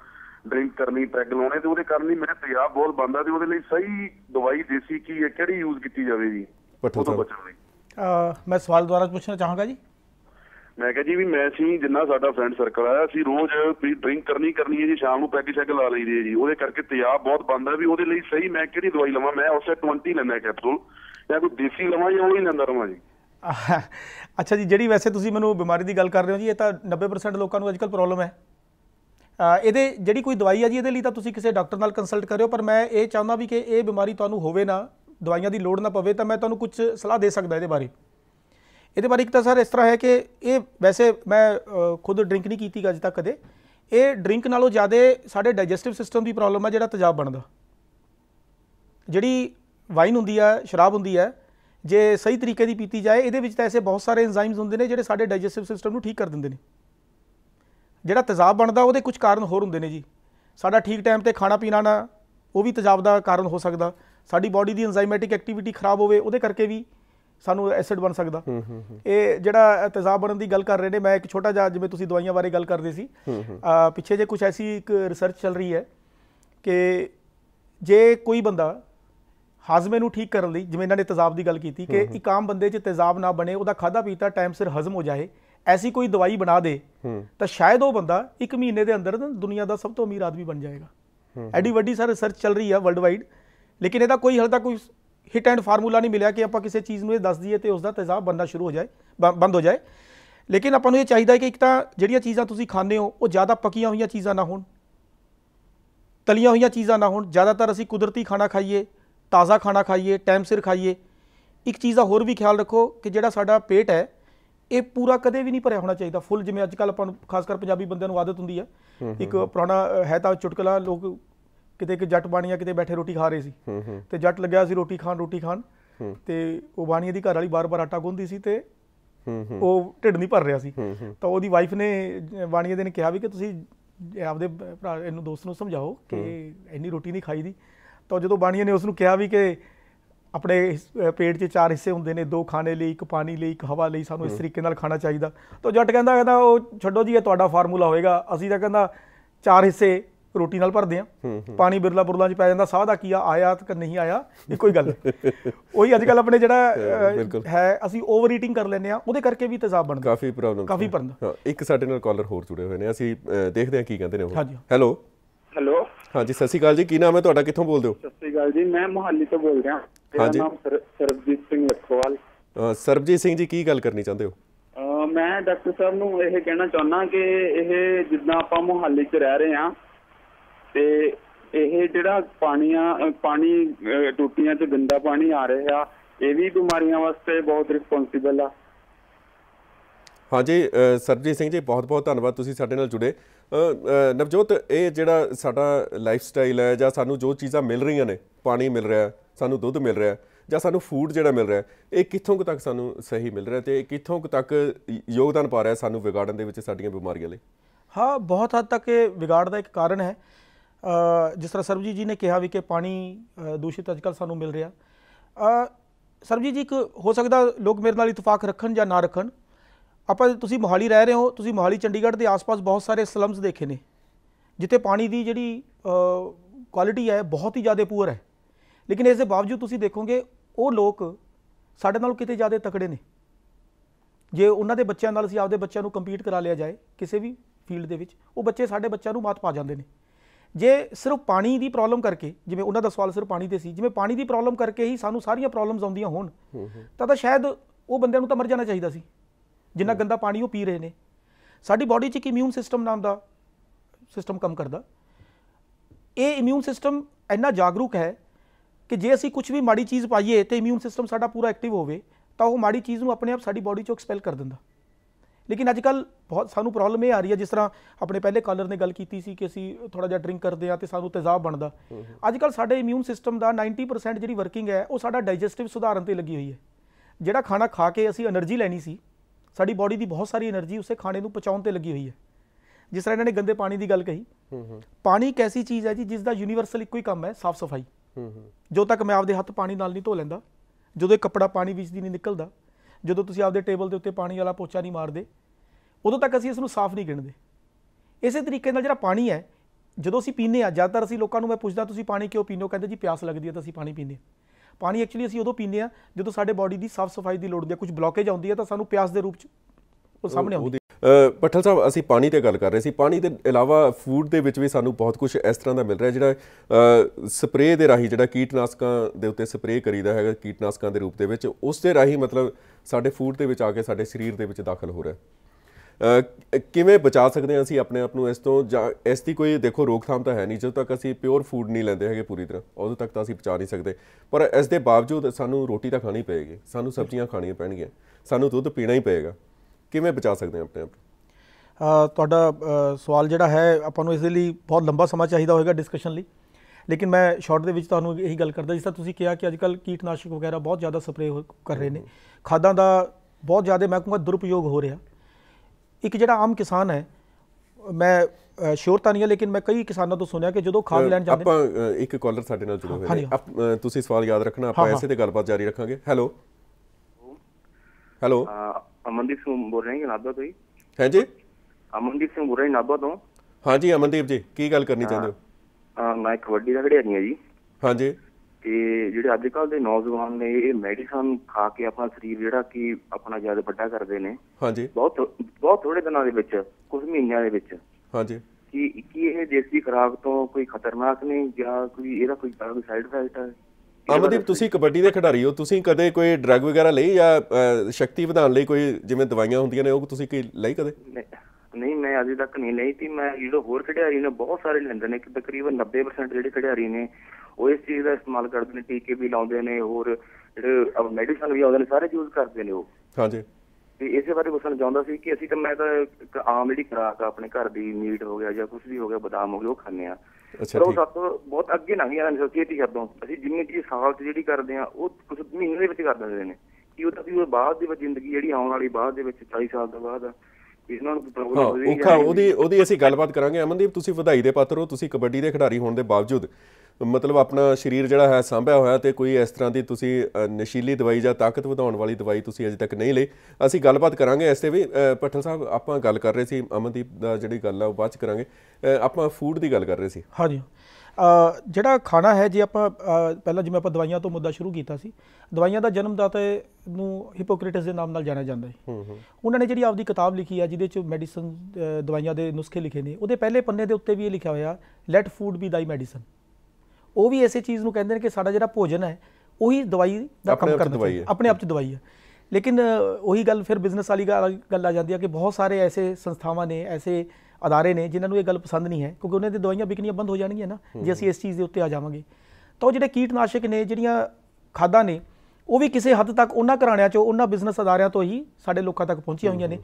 ਡਰਿੰਕ ਕਰਨੀ ਪੈਗ ਲਾਉਣੇ ਤੇ ਉਹਦੇ ਕਰਨ ਲਈ ਮੈਂ ਤੇਜ਼ਾਬ ਬਹੁਤ ਬੰਦਾ ਤੇ ਉਹਦੇ ਲਈ ਸਹੀ ਦਵਾਈ ਦੇਸੀ ਕੀ ਹੈ ਕਿਹੜੀ ਯੂਜ਼ ਕੀਤੀ ਜਾਵੇ ਜੀ ਉਹ ਤੋਂ ਬਚਣ ਲਈ ਮੈਂ ਸਵਾਲ ਦੁਆਰਾ ਪੁੱਛਣਾ ਚਾਹਾਂਗਾ ਜੀ ਮੈਂ ਕਹਾਂ ਜੀ ਵੀ ਮੈਂ ਸੀ ਜਿੰਨਾ ਸਾਡਾ ਫਰੈਂਡ ਸਰਕਲ ਆ ਅਸੀਂ ਰੋਜ਼ ਵੀ ਡਰਿੰਕ ਕਰਨੀ ਕਰਨੀ ਹੈ ਜੀ ਸ਼ਾਮ ਨੂੰ ਪੈਗ ਸ਼ੈਗ ਲਾ ਲਈਦੀ ਹੈ ਜੀ ਉਹਦੇ ਕਰਕੇ ਤੇਜ਼ਾਬ ਬਹੁਤ ਬੰਦਾ ਵੀ ਉਹਦੇ ਲਈ ਸਹੀ ਮੈਂ ਕਿਹੜੀ ਦਵਾਈ ਲਵਾਂ ਮੈਂ ਉਸੇ 20 ਲੈਣਾ ਕੈਪਸੂਲ ਜਾਂ ਕੋਈ ਦੇਸੀ ਲਵਾਂ ਜਾਂ ਉਹ ਹੀ ਨੰਦਾ ਰਵਾਂ ਜੀ ਅੱਛਾ ਜੀ ਜਿਹੜੀ ਵੈਸੇ ਤੁਸੀਂ ਮੈਨੂੰ ਬਿਮਾਰੀ ਦੀ ਗੱਲ ਕਰ ਰਹੇ ਹੋ ਜੀ ਇਹ ਤਾਂ 90% ਲੋਕਾਂ ਨੂੰ ਅੱਜਕੱਲ ਪ੍ਰੋਬਲਮ ਹੈ ਇਹਦੇ ਜਿਹੜੀ ਕੋਈ ਦਵਾਈ ਆ ਜੀ ਇਹਦੇ ਲਈ ਤਾਂ ਤੁਸੀਂ ਕਿਸੇ ਡਾਕਟਰ ਨਾਲ ਕੰਸਲਟ ਕਰਿਓ ਪਰ ਮੈਂ ਇਹ ਚਾਹੁੰਦਾ ਵੀ ਕਿ ਇਹ ਬਿਮਾਰੀ ਤੁਹਾਨੂੰ ਹੋਵੇ ਨਾ ਦਵਾਈਆਂ ਦੀ ਲੋੜ ਨਾ ਪਵੇ ਤਾਂ ਮੈਂ ਤੁਹਾਨੂੰ ਕੁਝ ਸਲਾਹ ਦੇ ਸਕਦਾ ਇਹਦੇ ਬਾਰੇ ਇਹਦੇ ਬਾਰੇ ਇੱਕ ਤਾਂ ਸਰ ਇਸ ਤਰ੍ਹਾਂ ਹੈ ਕਿ ਇਹ ਵੈਸੇ ਮੈਂ ਖੁਦ ਡਰਿੰਕ ਨਹੀਂ ਕੀਤੀ ਅੱਜ ਤੱਕ ਕਦੇ ਇਹ ਡਰਿੰਕ ਨਾਲੋਂ ਜ਼ਿਆਦਾ ਸਾਡੇ ਡਾਈਜੈਸਟਿਵ ਸਿਸਟਮ ਦੀ ਪ੍ਰੋਬਲਮ ਹੈ ਜਿਹੜਾ ਤੇਜ਼ਾਬ ਬਣਦਾ ਜਿਹੜੀ ਵਾਈਨ ਹੁੰਦੀ ਹੈ ਸ਼ਰਾਬ ਹੁੰਦੀ ਹੈ ਜੇ ਸਹੀ ਤਰੀਕੇ ਦੀ ਪੀਤੀ ਜਾਏ ਇਹਦੇ ਵਿੱਚ ਤਾਂ ਐਸੇ ਬਹੁਤ ਸਾਰੇ ਐਂਜ਼ਾਈਮਸ ਹੁੰਦੇ ਨੇ ਜਿਹੜੇ ਸਾਡੇ ਡਾਈਜੈਸਟਿਵ ਸਿਸਟਮ ਨੂੰ ਠੀਕ ਕਰ ਦਿੰਦੇ ਨੇ ਜਿਹੜਾ ਤੇਜ਼ਾਬ ਬਣਦਾ ਉਹਦੇ ਕੁਝ ਕਾਰਨ ਹੋਰ ਹੁੰਦੇ ਨੇ ਜੀ ਸਾਡਾ ਠੀਕ ਟਾਈਮ ਤੇ ਖਾਣਾ ਪੀਣਾ ਨਾ ਉਹ ਵੀ ਤੇਜ਼ਾਬ ਦਾ ਕਾਰਨ ਹੋ ਸਕਦਾ ਸਾਡੀ ਬਾਡੀ ਦੀ ਐਂਜ਼ਾਈਮੈਟਿਕ ਐਕਟੀਵਿਟੀ ਖਰਾਬ ਹੋਵੇ ਉਹਦੇ ਕਰਕੇ ਵੀ ਸਾਨੂੰ ਐਸਿਡ ਬਣ ਸਕਦਾ ਇਹ ਜਿਹੜਾ ਤੇਜ਼ਾਬ ਬਣਨ ਦੀ ਗੱਲ ਕਰ ਰਹੇ ਨੇ ਮੈਂ ਇੱਕ ਛੋਟਾ ਜਿਹਾ ਜਿਵੇਂ ਤੁਸੀਂ ਦਵਾਈਆਂ ਬਾਰੇ ਗੱਲ ਕਰਦੇ ਸੀ ਪਿੱਛੇ ਜੇ ਕੁਝ ਐਸੀ ਇੱਕ ਰਿਸਰਚ ਚੱਲ ਰਹੀ ਹੈ ਕਿ ਜੇ ਕੋਈ ਬੰਦਾ ਹਾਜ਼ਮੇ ਨੂੰ ਠੀਕ ਕਰਨ ਲਈ ਜਿਵੇਂ ਇਹਨਾਂ ਨੇ ਤੇਜ਼ਾਬ ਦੀ ਗੱਲ ਕੀਤੀ ਕਿ ਇੱਕ ਆਮ ਬੰਦੇ 'ਚ ਤੇਜ਼ਾਬ ਨਾ ਬਣੇ ਉਹਦਾ ਖਾਦਾ ਪੀਤਾ ਟਾਈਮ ਸਿਰ ਹਜ਼ਮ ਹੋ ਜਾਏ ਐਸੀ ਕੋਈ ਦਵਾਈ ਬਣਾ ਦੇ ਤਾਂ ਸ਼ਾਇਦ ਉਹ ਬੰਦਾ 1 ਮਹੀਨੇ ਦੇ ਅੰਦਰ ਦੁਨੀਆ ਦਾ ਸਭ ਤੋਂ ਅਮੀਰ ਆਦਮੀ ਬਣ ਜਾਏਗਾ ਐਡੀ ਵੱਡੀ ਸਾਰੀ ਰਿਸਰਚ ਚੱਲ ਰਹੀ ਆ ਵਰਲਡ ਵਾਈਡ ਲੇਕਿਨ ਇਹਦਾ ਕੋਈ ਹਲ ਤੱਕ ਕੋਈ ਹਿਟ ਐਂਡ ਫਾਰਮੂਲਾ ਨਹੀਂ ਮਿਲਿਆ ਕਿ ਆਪਾਂ ਕਿਸੇ ਚੀਜ਼ ਨੂੰ ਇਹ ਦੱਸ ਦਈਏ ਤੇ ਉਸ ਦਾ ਤੇਜ਼ਾਬ ਬੰਦਾ ਸ਼ੁਰੂ ਹੋ ਜਾਏ ਬੰਦ ਹੋ ਜਾਏ ਲੇਕਿਨ ਆਪਾਂ ਨੂੰ ਇਹ ਚਾਹੀਦਾ ਹੈ ਕਿ ਇੱਕ ਤਾਂ ਜਿਹੜੀਆਂ ਚੀਜ਼ਾਂ ਤੁਸੀਂ ਖਾਂਦੇ ਹੋ ਉਹ ਜ਼ਿਆਦਾ ਪੱਕੀਆਂ ਹੋਈਆਂ ਚੀਜ਼ਾਂ ਨਾ ਹੋਣ ਤਲੀਆਂ ਹੋਈਆਂ ਚੀਜ਼ਾਂ ਨਾ ਹੋਣ ਜ਼ਿਆਦਾਤਰ ਅਸੀਂ ਕੁਦਰਤੀ ਖਾਣਾ ਖਾਈਏ ਤਾਜ਼ਾ ਖਾਣਾ ਖਾਈਏ ਟਾਈਮ ਸਿਰ ਖਾਈਏ ਇੱਕ ਚੀਜ਼ ਦਾ ਹੋਰ ਵੀ ਖਿਆਲ ਰੱਖੋ ਕਿ ਜਿਹੜਾ ਸਾਡਾ ਪੇਟ ਹੈ ਇਹ ਪੂਰਾ ਕਦੇ ਵੀ ਨਹੀਂ ਭਰਿਆ ਹੋਣਾ ਚਾਹੀਦਾ ਫੁੱਲ ਜਿਵੇਂ ਅੱਜ ਕੱਲ ਆਪਾਂ ਨੂੰ ਖਾਸ ਕਰ ਪੰਜਾਬੀ ਬੰਦਿਆਂ ਨੂੰ ਆਦਤ ਹੁੰਦੀ ਹੈ ਇੱਕ ਪੁਰਾਣਾ ਹੈ ਤਾਂ ਚੁਟਕਲਾ ਲੋਕ ਕਿਤੇ ਇੱਕ ਜੱਟ ਬਾਣੀਆਂ ਕਿਤੇ ਬੈਠੇ ਰੋਟੀ ਖਾ ਰਹੇ ਸੀ ਤੇ ਜੱਟ ਲੱਗਿਆ ਸੀ ਰੋਟੀ ਖਾਣ ਰੋਟੀ ਖਾਣ ਤੇ ਉਹ ਬਾਣੀਆਂ ਦੀ ਘਰ ਵਾਲੀ ਬਾਰ-ਬਾਰ ਆਟਾ ਗੁੰਦੀ ਸੀ ਤੇ ਉਹ ਢਿੱਡ ਨਹੀਂ ਭਰ ਰਿਹਾ ਸੀ ਤਾਂ ਉਹਦੀ ਵਾਈਫ ਨੇ ਬਾਣੀਆਂ ਦੇ ਨੇ ਕਿਹਾ ਵੀ ਕਿ ਤੁਸੀਂ ਆਪਦੇ ਭਰਾ ਇਹਨੂੰ ਦੋਸਤ ਨੂੰ ਸਮਝਾਓ ਕਿ ਇੰਨੀ ਰੋਟੀ ਨਹੀਂ ਖਾਈਦੀ ਤਾਂ ਜਦੋਂ ਬਾਣੀਆਂ ਨੇ ਉਸ ਨੂੰ ਕਿਹਾ ਵੀ ਕਿ ਆਪਣੇ ਪੇਟ 'ਚ ਚਾਰ ਹਿੱਸੇ ਹੁੰਦੇ ਨੇ ਦੋ ਖਾਣੇ ਲਈ ਇੱਕ ਪਾਣੀ ਲਈ ਇੱਕ ਹਵਾ ਲਈ ਸਾਨੂੰ ਇਸ ਤਰੀਕੇ ਨਾਲ ਖਾਣਾ ਚਾਹੀਦਾ ਤਾਂ ਜੱਟ ਕਹਿੰਦਾ ਕਹਿੰਦਾ ਉਹ ਛੱਡੋ ਜੀ ਇਹ ਤੁਹਾਡਾ ਫਾਰਮੂਲਾ ਹੋਏਗਾ ਅਸੀਂ ਤਾਂ ਕਹਿੰਦਾ ਚਾਰ ਹਿੱਸੇ ਰੋਟੀ ਨਾਲ ਭਰਦੇ ਆ ਪਾਣੀ ਬਿਰਲਾ ਬੁਰਲਾ 'ਚ ਪੈ ਜਾਂਦਾ ਸਾਹ ਦਾ ਕੀ ਆ ਆਇਆ ਤੱਕ ਨਹੀਂ ਆਇਆ ਇਹ ਕੋਈ ਗੱਲ ਉਹੀ ਅੱਜ ਕੱਲ ਆਪਣੇ ਜਿਹੜਾ ਹੈ ਅਸੀਂ ਓਵਰ ਈਟਿੰਗ ਕਰ ਲੈਂਦੇ ਆ ਉਹਦੇ ਕਰਕੇ ਵੀ ਤੇਜ਼ਾਬ ਬਣਦਾ ਕਾਫੀ ਪ੍ਰੋਬਲਮ ਕਾਫੀ ਬਣਦਾ ਇੱਕ ਸਾਡੇ ਨਾਲ ਕਾਲਰ ਹੋਰ ਜੁੜੇ ਹੋਏ ਨੇ ਅਸੀਂ ਦੇਖਦੇ ਆ ਕੀ ਕਹਿੰਦੇ ਨੇ ਉਹ ਹੈਲੋ ਹੈਲੋ ਹਾਂਜੀ ਸਤਿ ਸ਼੍ਰੀ ਅਕਾਲ ਜੀ ਕੀ ਨਾਮ ਹੈ ਤੁਹਾਡਾ ਕਿੱਥੋਂ ਬੋਲਦੇ ਹੋ ਸਤਿ ਸ਼੍ਰੀ ਅਕਾਲ ਜੀ ਮੈਂ ਮੁਹਾਲੀ ਤੋਂ ਬੋਲ ਰਿਹਾ ਮੇਰਾ ਨਾਮ ਸਰਬਜੀਤ ਸਿੰਘ ਲਖਵਾਲ ਸਰਬਜੀਤ ਸਿੰਘ ਜੀ ਕੀ ਗੱਲ ਕਰਨੀ ਚਾਹੁੰਦੇ ਹੋ ਮੈਂ ਡਾਕਟਰ ਸਾਹਿਬ ਨੂੰ ਇਹ ਕਹਿਣਾ ਚਾਹੁੰਦਾ ਕਿ ਇਹ ਜਿੱਦਾਂ ਆਪਾਂ ਮੁਹੱਲੇ 'ਚ ਰਹਿ ਰਹੇ ਹਾਂ ਤੇ ਇਹ ਜਿਹੜਾ ਪਾਣੀਆਂ ਪਾਣੀ ਟੂਟੀਆਂ 'ਚ ਗੰਦਾ ਪਾਣੀ ਆ ਰਿਹਾ ਇਹ ਵੀ ਬਿਮਾਰੀਆਂ ਵਾਸਤੇ ਬਹੁਤ ਰਿਸਪੌਂਸੀਬਲ ਆ ਹਾਂਜੀ ਸਰਜੀਤ ਸਰਬਜੀਤ ਸਿੰਘ ਜੀ ਬਹੁਤ ਬਹੁਤ ਧੰਨਵਾਦ ਤੁਸੀਂ ਸਾਡੇ ਨਾਲ ਜੁੜੇ ਨਵਜੋਤ ਇਹ ਜਿਹੜਾ ਸਾਡਾ ਲਾਈਫ ਸਟਾਈਲ ਹੈ ਜਾਂ ਸਾਨੂੰ ਜੋ ਚੀਜ਼ਾਂ ਮਿਲ ਰਹੀਆਂ ਨੇ ਪਾਣੀ ਮਿਲ ਰਿਹਾ ਸਾਨੂੰ ਦੁੱਧ ਮਿਲ ਰਿਹਾ ਜਾਂ ਸਾਨੂੰ ਫੂਡ ਜਿਹੜਾ ਮਿਲ ਰਿਹਾ ਇਹ ਕਿੱਥੋਂ ਤੱਕ ਸਾਨੂੰ ਸਹੀ ਮਿਲ ਰਿਹਾ ਤੇ ਕਿੱਥੋਂ ਤੱਕ ਯੋਗਦਾਨ ਪਾ ਰਿਹਾ ਸਾਨੂੰ ਵਿਗਾੜਨ ਦੇ ਵਿੱਚ ਸਾਡੀਆਂ ਬਿਮਾਰੀਆਂ ਲਈ ਹਾਂ ਬਹੁਤ ਹੱਦ ਤੱਕ ਇਹ ਵਿਗਾੜ ਦਾ ਇੱਕ ਕਾਰਨ ਹੈ ਜਿਸ ਤਰ੍ਹਾਂ ਸਰਬਜੀਤ ਜੀ ਨੇ ਕਿਹਾ ਵੀ ਕਿ ਪਾਣੀ ਦੂਸ਼ਿਤ ਅੱਜਕੱਲ ਸਾਨੂੰ ਮਿਲ ਰਿਹਾ ਸਰਬਜੀਤ ਜੀ ਇੱਕ ਹੋ ਸਕਦਾ ਲੋਕ ਮੇਰੇ ਨਾਲ ਇਤਫਾਕ ਰੱਖਣ ਜਾਂ ਨਾ ਰੱਖਣ ਆਪਾਂ ਤੁਸੀਂ ਮੋਹਾਲੀ ਰਹਿ ਰਹੇ ਹੋ ਤੁਸੀਂ ਮੋਹਾਲੀ ਚੰਡੀਗੜ੍ਹ ਦੇ ਆਸ-ਪਾਸ ਬਹੁਤ ਸਾਰੇ ਸਲਮਸ ਦੇਖੇ ਨੇ ਜਿੱਥੇ ਪਾਣੀ ਦੀ ਜਿਹੜੀ ਕੁਆਲਿਟੀ ਹੈ ਬਹੁਤ ਹੀ ਜ਼ਿਆਦਾ ਪੂਰ ਹੈ ਲੇਕਿਨ ਇਸ ਦੇ ਬਾਵਜੂਦ ਤੁਸੀਂ ਦੇਖੋਗੇ ਉਹ ਲੋਕ ਸਾਡੇ ਨਾਲ ਕਿਤੇ ਜ਼ਿਆਦਾ ਤਕੜੇ ਨੇ ਜੇ ਉਹਨਾਂ ਦੇ ਬੱਚਿਆਂ ਨਾਲ ਅਸੀਂ ਆਪਦੇ ਬੱਚਿਆਂ ਨੂੰ ਕੰਪੀਟ ਕਰਾ ਲਿਆ ਜਾਏ ਕਿਸੇ ਵੀ ਫੀਲਡ ਦੇ ਵਿੱਚ ਉਹ ਬੱਚੇ ਸਾਡੇ ਬੱਚਿਆਂ ਨੂੰ ਮਾਤ ਪਾ ਜਾਂਦੇ ਨੇ ਜੇ ਸਿਰਫ ਪਾਣੀ ਦੀ ਪ੍ਰੋਬਲਮ ਕਰਕੇ ਜਿਵੇਂ ਉਹਨਾਂ ਦਾ ਸਵਾਲ ਸਿਰਫ ਪਾਣੀ ਤੇ ਸੀ ਜਿਵੇਂ ਪਾਣੀ ਦੀ ਪ੍ਰੋਬਲਮ ਕਰਕੇ ਹੀ ਸਾਨੂੰ ਸਾਰੀਆਂ ਪ੍ਰੋਬਲਮਸ ਆਉਂਦੀਆਂ ਹੋਣ ਤਾਂ ਤਾਂ ਸ਼ਾਇਦ ਉਹ ਬੰਦਿਆਂ ਨੂੰ ਤਾਂ ਮਰ ਜਾਣਾ ਚਾਹੀਦਾ ਸੀ ਜਿੰਨਾ ਗੰਦਾ ਪਾਣੀ ਉਹ ਪੀ ਰਹੇ ਨੇ ਸਾਡੀ ਬਾਡੀ 'ਚ ਇੱਕ ਇਮਿਊਨ ਸਿਸਟਮ ਨਾਮ ਦਾ ਸਿਸਟਮ ਕੰਮ ਕਰਦਾ ਇਹ ਇਮਿਊਨ ਸਿਸਟਮ ਇੰਨਾ ਜਾਗਰੂਕ ਹੈ ਕਿ ਜੇ ਅਸੀਂ ਕੁਝ ਵੀ ਮਾੜੀ ਚੀਜ਼ ਪਾਈਏ ਤੇ ਇਮਿਊਨ ਸਿਸਟਮ ਸਾਡਾ ਪੂਰਾ ਐਕਟਿਵ ਹੋਵੇ ਤਾਂ ਉਹ ਮਾੜੀ ਚੀਜ਼ ਨੂੰ ਆਪਣੇ ਆਪ ਸਾਡੀ ਬਾਡੀ 'ਚੋਂ ਐਕਸਪੈਲ ਕਰ ਦਿੰਦਾ ਲੇਕਿਨ ਅੱਜ ਕੱਲ ਬਹੁਤ ਸਾਨੂੰ ਪ੍ਰੋਬਲਮ ਇਹ ਆ ਰਹੀ ਹੈ ਜਿਸ ਤਰ੍ਹਾਂ ਆਪਣੇ ਪਹਿਲੇ ਕਾਲਰ ਨੇ ਗੱਲ ਕੀਤੀ ਸੀ ਕਿ ਅਸੀਂ ਥੋੜਾ ਜਿਹਾ ਡਰਿੰਕ ਕਰਦੇ ਆ ਤੇ ਸਾਨੂੰ ਤੇਜ਼ਾਬ ਬਣਦਾ ਅੱਜ ਕੱਲ ਸਾਡੇ ਇਮਿਊਨ ਸਿਸਟਮ ਦਾ 90% ਜਿਹੜੀ ਵਰਕਿੰਗ ਹੈ ਉਹ ਸਾਡਾ ਡਾਈਜੈਸਟਿਵ ਸੁਧਾਰਨ ਤੇ ਲੱਗੀ ਹੋਈ ਹੈ ਜਿਹੜਾ ਖਾਣਾ ਖਾ ਕੇ ਅਸੀਂ એનર્ਜੀ ਲੈਣੀ ਸੀ ਸਾਡੀ ਬਾਡੀ ਦੀ ਬਹੁਤ ਸਾਰੀ એનર્ਜੀ ਉਸੇ ਖਾਣੇ ਨੂੰ ਪਚਾਉਣ ਤੇ ਲੱਗੀ ਹੋਈ ਹੈ ਜਿਸ ਤਰ੍ਹਾਂ ਇਹਨਾਂ ਨੇ ਗੰਦੇ ਪਾਣੀ ਦੀ ਗੱਲ ਕਹੀ ਪਾਣੀ ਇੱਕ ਐਸੀ ਚੀਜ਼ ਹੈ ਜੀ ਜਿਸ ਦਾ ਯੂਨੀਵਰਸਲ ਇੱਕੋ ਹੀ ਕੰਮ ਹੈ ਸਾਫ਼ ਸਫਾਈ ਜੋ ਤੱਕ ਮੈਂ ਆਪਦੇ ਹੱਥ ਪਾਣੀ ਨਾਲ ਨਹੀਂ ਧੋ ਲੈਂਦਾ ਜਦੋਂ ਇਹ ਕੱਪੜਾ ਪਾਣੀ ਵਿੱਚ ਦੀ ਨਹੀਂ ਨਿਕਲਦਾ ਜਦੋਂ ਤੁਸੀਂ ਆਪਦੇ ਟੇਬਲ ਦੇ ਉੱਤੇ ਪਾਣੀ ਵਾਲਾ ਪੋਚਾ ਨਹੀਂ ਮਾਰਦੇ ਉਦੋਂ ਤੱਕ ਅਸੀਂ ਇਸ ਨੂੰ ਸਾਫ਼ ਨਹੀਂ ਗਿਣਦੇ ਇਸੇ ਤਰੀਕੇ ਨਾਲ ਜਿਹੜਾ ਪਾਣੀ ਹੈ ਜਦੋਂ ਅਸੀਂ ਪੀਨੇ ਆ ਜ਼ਿਆਦਾਤਰ ਅਸੀਂ ਲੋਕਾਂ ਨੂੰ ਮੈਂ ਪੁੱਛਦਾ ਤੁਸੀਂ ਪਾਣੀ ਕਿਉਂ ਪੀਨੋ ਕਹਿੰਦੇ ਜੀ ਪਿਆਸ ਲੱਗਦੀ ਹੈ ਤਾਂ ਅਸੀਂ ਪਾਣੀ ਪੀਨੇ ਪਾਣੀ ਐਕਚੁਅਲੀ ਅਸੀਂ ਉਦੋਂ ਪੀਂਦੇ ਆ ਜਦੋਂ ਸਾਡੇ ਬਾਡੀ ਦੀ ਸਾਫ਼ ਸਫਾਈ ਦੀ ਲੋੜ ਹੁੰਦੀ ਹੈ ਕੁਝ ਬਲੌਕੇਜ ਆਉਂਦੀ ਹੈ ਤਾਂ ਸਾਨੂੰ ਪਿਆਸ ਦੇ ਰੂਪ 'ਚ ਉਹ ਸਾਹਮਣੇ ਆਉਂਦੀ ਪੱਠਲ ਸਾਹਿਬ ਅਸੀਂ ਪਾਣੀ ਤੇ ਗੱਲ ਕਰ ਰਹੇ ਸੀ ਪਾਣੀ ਦੇ ਇਲਾਵਾ ਫੂਡ ਦੇ ਵਿੱਚ ਵੀ ਸਾਨੂੰ ਬਹੁਤ ਕੁਝ ਇਸ ਤਰ੍ਹਾਂ ਦਾ ਮਿਲ ਰਿਹਾ ਜਿਹੜਾ ਸਪਰੇਅ ਦੇ ਰਾਹੀਂ ਜਿਹੜਾ ਕੀਟਨਾਸ਼ਕਾਂ ਦੇ ਉੱਤੇ ਸਪਰੇਅ ਕਰੀਦਾ ਹੈਗਾ ਕੀਟਨਾਸ਼ਕਾਂ ਦੇ ਰੂਪ ਦੇ ਵਿੱਚ ਉਸ ਦੇ ਰਾਹੀਂ ਮਤਲਬ ਸਾਡੇ ਫੂਡ ਦੇ ਵਿੱਚ ਆ ਕੇ ਸਾਡੇ ਸਰੀਰ ਦੇ ਵਿੱਚ ਦਾਖਲ ਹੋ ਰਿਹਾ ਕਿਵੇਂ ਬਚਾ ਸਕਦੇ ਹਾਂ ਅਸੀਂ ਆਪਣੇ ਆਪ ਨੂੰ ਇਸ ਤੋਂ ਜਾਂ ਇਸ ਦੀ ਕੋਈ ਦੇਖੋ ਰੋਕਥਾਮ ਤਾਂ ਹੈ ਨਹੀਂ ਜਦੋਂ ਤੱਕ ਅਸੀਂ ਪਿਓਰ ਫੂਡ ਨਹੀਂ ਲੈਂਦੇ ਹੈਗੇ ਪੂਰੀ ਤਰ੍ਹਾਂ ਉਦੋਂ ਤੱਕ ਤਾਂ ਅਸੀਂ ਬਚਾ ਨਹੀਂ ਸਕਦੇ ਪਰ ਇਸ ਦੇ ਬਾਵਜੂਦ ਸਾਨੂੰ ਰੋਟੀ ਤਾਂ ਖਾਣੀ ਪਏਗੀ ਸਾਨੂੰ ਸਬਜ਼ੀਆਂ ਖਾਣੀਆਂ ਪੈਣਗੀਆਂ ਸਾਨੂੰ ਦੁੱਧ ਪੀਣਾ ਹੀ ਪਏਗਾ ਕਿਵੇਂ ਬਚਾ ਸਕਦੇ ਹਾਂ ਆਪਣੇ ਆਪ ਨੂੰ ਤੁਹਾਡਾ ਸਵਾਲ ਜਿਹੜਾ ਹੈ ਆਪਾਂ ਨੂੰ ਇਸ ਦੇ ਲਈ ਬਹੁਤ ਲੰਬਾ ਸਮਾਂ ਚਾਹੀਦਾ ਹੋਵੇਗਾ ਡਿਸਕਸ਼ਨ ਲਈ ਲੇਕਿਨ ਮੈਂ ਸ਼ਾਰਟ ਦੇ ਵਿੱਚ ਤੁਹਾਨੂੰ ਇਹੀ ਗੱਲ ਕਰਦਾ ਜਿਸ ਤਰ੍ਹਾਂ ਤੁਸੀਂ ਕਿਹਾ ਕਿ ਅੱਜਕੱਲ ਕੀਟਨਾਸ਼ਕ ਵਗੈਰਾ ਬਹੁਤ ਜ਼ਿਆਦਾ ਸਪਰੇਅ ਕਰ ਰਹੇ ਨੇ ਖਾਦਾਂ ਦਾ ਬਹੁਤ ਜ਼ਿਆਦਾ ਮੈਂ ਕਹੂੰਗਾ ਦੁਰਪਯੋਗ ਹੋ ਰਿਹਾ ਇੱਕ ਜਿਹੜਾ ਆਮ ਕਿਸਾਨ ਹੈ ਮੈਂ ਸ਼ੋਰ ਤਾਂ ਨਹੀਂ ਹੈ ਲੇਕਿਨ ਮੈਂ ਕਈ ਕਿਸਾਨਾਂ ਤੋਂ ਸੁਣਿਆ ਕਿ ਜਦੋਂ ਖਾਦ ਲੈਣ ਜਾਂਦੇ ਆਪਾਂ ਇੱਕ ਕਾਲਰ ਸਾਡੇ ਨਾਲ ਜੁੜੇ ਹੋਏ ਨੇ ਤੁਸੀਂ ਸਵਾਲ ਯਾਦ ਰੱਖਣਾ ਆਪਾਂ ਐਸੇ ਤੇ ਗੱਲਬਾਤ ਜਾਰੀ ਰੱਖਾਂਗੇ ਹੈਲੋ ਹੈਲੋ ਅਮਨਦੀਪ ਸਿੰਘ ਬੋਲ ਰਹੇ ਹਾਂ ਨਾਬਾ ਤੋਂ ਹਾਂ ਜੀ ਅਮਨਦੀਪ ਸਿੰਘ ਬੋਲ ਰਹੇ ਨਾਬਾ ਤੋਂ ਹਾਂਜੀ ਅਮਨਦੀਪ ਜੀ ਕੀ ਗੱਲ ਕਰਨੀ ਚਾਹੁੰਦੇ ਹੋ ਮੈਂ ਕਬੱਡੀ ਦਾ ਖਿਡਾਰੀ ਹਾਂ ਜੀ ਹਾਂਜੀ ਤੇ ਜਿਹੜੇ ਅੱਜ ਕੱਲ ਦੇ ਨੌਜਵਾਨ ਨੇ ਇਹ ਮੈਡੀਸਨ ਖਾ ਕੇ ਆਪਣਾ ਸਰੀਰ ਜਿਹੜਾ ਕਿ ਆਪਣਾ ਜ਼ਿਆਦਾ ਵੱਡਾ ਕਰਦੇ ਨੇ ਹਾਂਜੀ ਬਹੁਤ ਬਹੁਤ ਥੋੜੇ ਦਿਨਾਂ ਦੇ ਵਿੱਚ ਕੁਝ ਮਹੀਨਿਆਂ ਦੇ ਵਿੱਚ ਹਾਂਜੀ ਕੀ ਕੀ ਇਹ ਦੇਸੀ ਖਰਾਕ ਤੋਂ ਕੋਈ ਖਤਰਨਾਕ ਨਹੀਂ ਜਾਂ ਕੋਈ ਇਹਦਾ ਕੋਈ ਜ਼ਿਆਦਾ ਸਾਈਡ ਇਫੈਕਟ ਹੈ ਅਮਦੀਪ ਤੁਸੀਂ ਕਬੱਡੀ ਦੇ ਖਿਡਾਰੀ ਹੋ ਤੁਸੀਂ ਕਦੇ ਕੋਈ ਡਰੱਗ ਵਗੈਰਾ ਲਈ ਜਾਂ ਸ਼ਕਤੀ ਵਧਾਉਣ ਲਈ ਕੋਈ ਜਿਵੇਂ ਦਵਾਈਆਂ ਹੁੰਦੀਆਂ ਨੇ ਉਹ ਤੁਸੀਂ ਕੋਈ ਲਈ ਕਦੇ ਨਹੀਂ ਮੈਂ ਅਜੇ ਤੱਕ ਨਹੀਂ ਲਈ ਤੇ ਮੈਂ ਜਿਹੜੇ ਹੋਰ ਖਿਡਾਰੀ ਨੇ ਬਹੁਤ ਸਾਰੇ ਲੈਂਦੇ ਨੇ ਕਿ ਤਕਰੀਬਨ 90% ਜਿਹੜੇ ਖਿਡਾਰੀ ਨੇ ਉਹ ਇਸ ਚੀਜ਼ ਦਾ ਇਸਤੇਮਾਲ ਕਰਦੇ ਨੇ ਟੀਕੇ ਵੀ ਲਾਉਂਦੇ ਨੇ ਹੋਰ ਜਿਹੜੇ ਮੈਡੀਸਨ ਵੀ ਆਉਂਦੇ ਨੇ ਸਾਰੇ ਯੂਜ਼ ਕਰਦੇ ਨੇ ਉਹ ਹਾਂਜੀ ਤੇ ਇਸੇ ਬਾਰੇ ਪੁੱਛਣਾ ਚਾਹੁੰਦਾ ਸੀ ਕਿ ਅਸੀਂ ਤਾਂ ਮੈਂ ਤਾਂ ਇੱਕ ਆਮ ਜਿਹੜੀ ਖਰਾਕ ਆ ਆਪਣੇ ਘਰ ਦੀ ਮੀਟ ਹੋ ਗਿਆ ਜਾਂ ਕੁਝ ਵੀ ਹੋ ਗਿਆ ਬਦਾਮ ਹੋ ਗਿਆ ਉਹ ਖਾਂਦੇ ਆ ਪਰ ਉਹ ਸਭ ਤੋਂ ਬਹੁਤ ਅੱਗੇ ਨਹੀਂ ਜਾਂਦਾ ਸੋਸਾਇਟੀ ਕਰਦੋਂ ਅਸੀਂ ਜਿੰਨੀ ਜੀ ਸਾਲ ਚ ਜਿਹੜੀ ਕਰਦੇ ਆ ਉਹ ਕੁਝ ਮਹੀਨੇ ਦੇ ਵਿੱਚ ਕਰ ਦਿੰਦੇ ਨੇ ਕਿ ਉਹ ਤਾਂ ਵੀ ਉਹ ਬਾਅਦ ਦੀ ਜ਼ਿੰਦਗੀ ਜਿਹੜੀ ਆਉਣ ਵਾਲੀ ਬਾਅਦ ਦੇ ਵਿੱਚ 40 ਸਾਲ ਤੋਂ ਬਾਅਦ ਇਹਨਾਂ ਨੂੰ ਪ੍ਰੋਬਲਮ ਹੋ ਰਹੀ ਹੈ ਉਹਦੀ ਉਹਦੀ ਅਸੀਂ ਗੱਲਬਾਤ ਕਰਾਂਗੇ ਅਮਨਦੀਪ ਤੁਸੀਂ ਵਧਾਈ ਦੇ ਪਾਤਰ ਹੋ ਤੁਸੀਂ ਕਬੱਡੀ ਦੇ ਖਿਡਾਰੀ ਹੋਣ ਦੇ ਬਾਵਜੂਦ ਮਤਲਬ ਆਪਣਾ ਸਰੀਰ ਜਿਹੜਾ ਹੈ ਸੰਭਿਆ ਹੋਇਆ ਤੇ ਕੋਈ ਇਸ ਤਰ੍ਹਾਂ ਦੀ ਤੁਸੀਂ ਨਸ਼ੀਲੀ ਦਵਾਈ ਜਾਂ ਤਾਕਤ ਵਧਾਉਣ ਵਾਲੀ ਦਵਾਈ ਤੁਸੀਂ ਅਜੇ ਤੱਕ ਨਹੀਂ ਲਈ ਅਸੀਂ ਗੱਲਬਾਤ ਕਰਾਂਗੇ ਇਸ ਤੇ ਵੀ ਪੱਠਲ ਸਾਹਿਬ ਆਪਾਂ ਗੱਲ ਕਰ ਰਹੇ ਸੀ ਅਮਨਦੀਪ ਦਾ ਜਿਹੜੀ ਗੱਲ ਆ ਉਹ ਬਾਅਦ ਚ ਕਰਾਂਗੇ ਆਪਾਂ ਫੂਡ ਦੀ ਗੱਲ ਕਰ ਰਹੇ ਸੀ ਹਾਂਜੀ ਜਿਹੜਾ ਖਾਣਾ ਹੈ ਜੇ ਆਪਾਂ ਪਹਿਲਾਂ ਜਿਵੇਂ ਆਪਾਂ ਦਵਾਈਆਂ ਤੋਂ ਮੁੱਦਾ ਸ਼ੁਰੂ ਕੀਤਾ ਸੀ ਦਵਾਈਆਂ ਦਾ ਜਨਮਦਾਤਾ ਨੂੰ ਹਿਪੋਕ੍ਰੇਟਸ ਦੇ ਨਾਮ ਨਾਲ ਜਾਣਿਆ ਜਾਂਦਾ ਹੈ ਉਹਨਾਂ ਨੇ ਜਿਹੜੀ ਆਪਦੀ ਕਿਤਾਬ ਲਿਖੀ ਹੈ ਜਿਹਦੇ ਚ ਮੈਡੀਸਨ ਦਵਾਈਆਂ ਦੇ ਨੁਸਖੇ ਲਿਖੇ ਨੇ ਉਹਦੇ ਪਹਿਲੇ ਪੰਨੇ ਦੇ ਉੱਤੇ ਵੀ ਇਹ ਲਿਖਿਆ ਹੋਇਆ let food be thy medicine ਉਹ ਵੀ ਐਸੀ ਚੀਜ਼ ਨੂੰ ਕਹਿੰਦੇ ਨੇ ਕਿ ਸਾਡਾ ਜਿਹੜਾ ਭੋਜਨ ਹੈ ਉਹੀ ਦਵਾਈ ਦਾ ਕੰਮ ਕਰਦਾ ਹੈ ਆਪਣੇ ਆਪ ਚ ਦਵਾਈ ਹੈ ਲੇਕਿਨ ਉਹੀ ਗੱਲ ਫਿਰ ਬਿਜ਼ਨਸ ਵਾਲੀ ਗੱਲ ਆ ਜਾਂਦੀ ਹੈ ਕਿ ਬਹੁਤ ਸਾਰੇ ਐਸੇ ਸੰਸਥਾਵਾਂ ਨੇ ਐਸੇ ਅਦਾਰੇ ਨੇ ਜਿਨ੍ਹਾਂ ਨੂੰ ਇਹ ਗੱਲ ਪਸੰਦ ਨਹੀਂ ਹੈ ਕਿਉਂਕਿ ਉਹਨਾਂ ਦੀ ਦਵਾਈਆਂ ਵਿਕਣੀਆਂ ਬੰਦ ਹੋ ਜਾਣਗੀਆਂ ਨਾ ਜੇ ਅਸੀਂ ਇਸ ਚੀਜ਼ ਦੇ ਉੱਤੇ ਆ ਜਾਵਾਂਗੇ ਤਾਂ ਉਹ ਜਿਹੜੇ ਕੀਟਨਾਸ਼ਕ ਨੇ ਜਿਹੜੀਆਂ ਖਾਦਾਂ ਨੇ ਉਹ ਵੀ ਕਿਸੇ ਹੱਦ ਤੱਕ ਉਹਨਾਂ ਘਰਾਣਿਆਂ ਚੋਂ ਉਹਨਾਂ ਬਿਜ਼ਨਸ ਅਦਾਰਿਆਂ ਤੋਂ ਹੀ ਸਾਡੇ ਲੋਕਾਂ ਤੱਕ ਪਹੁੰਚੀਆਂ ਹੋਈਆਂ ਨੇ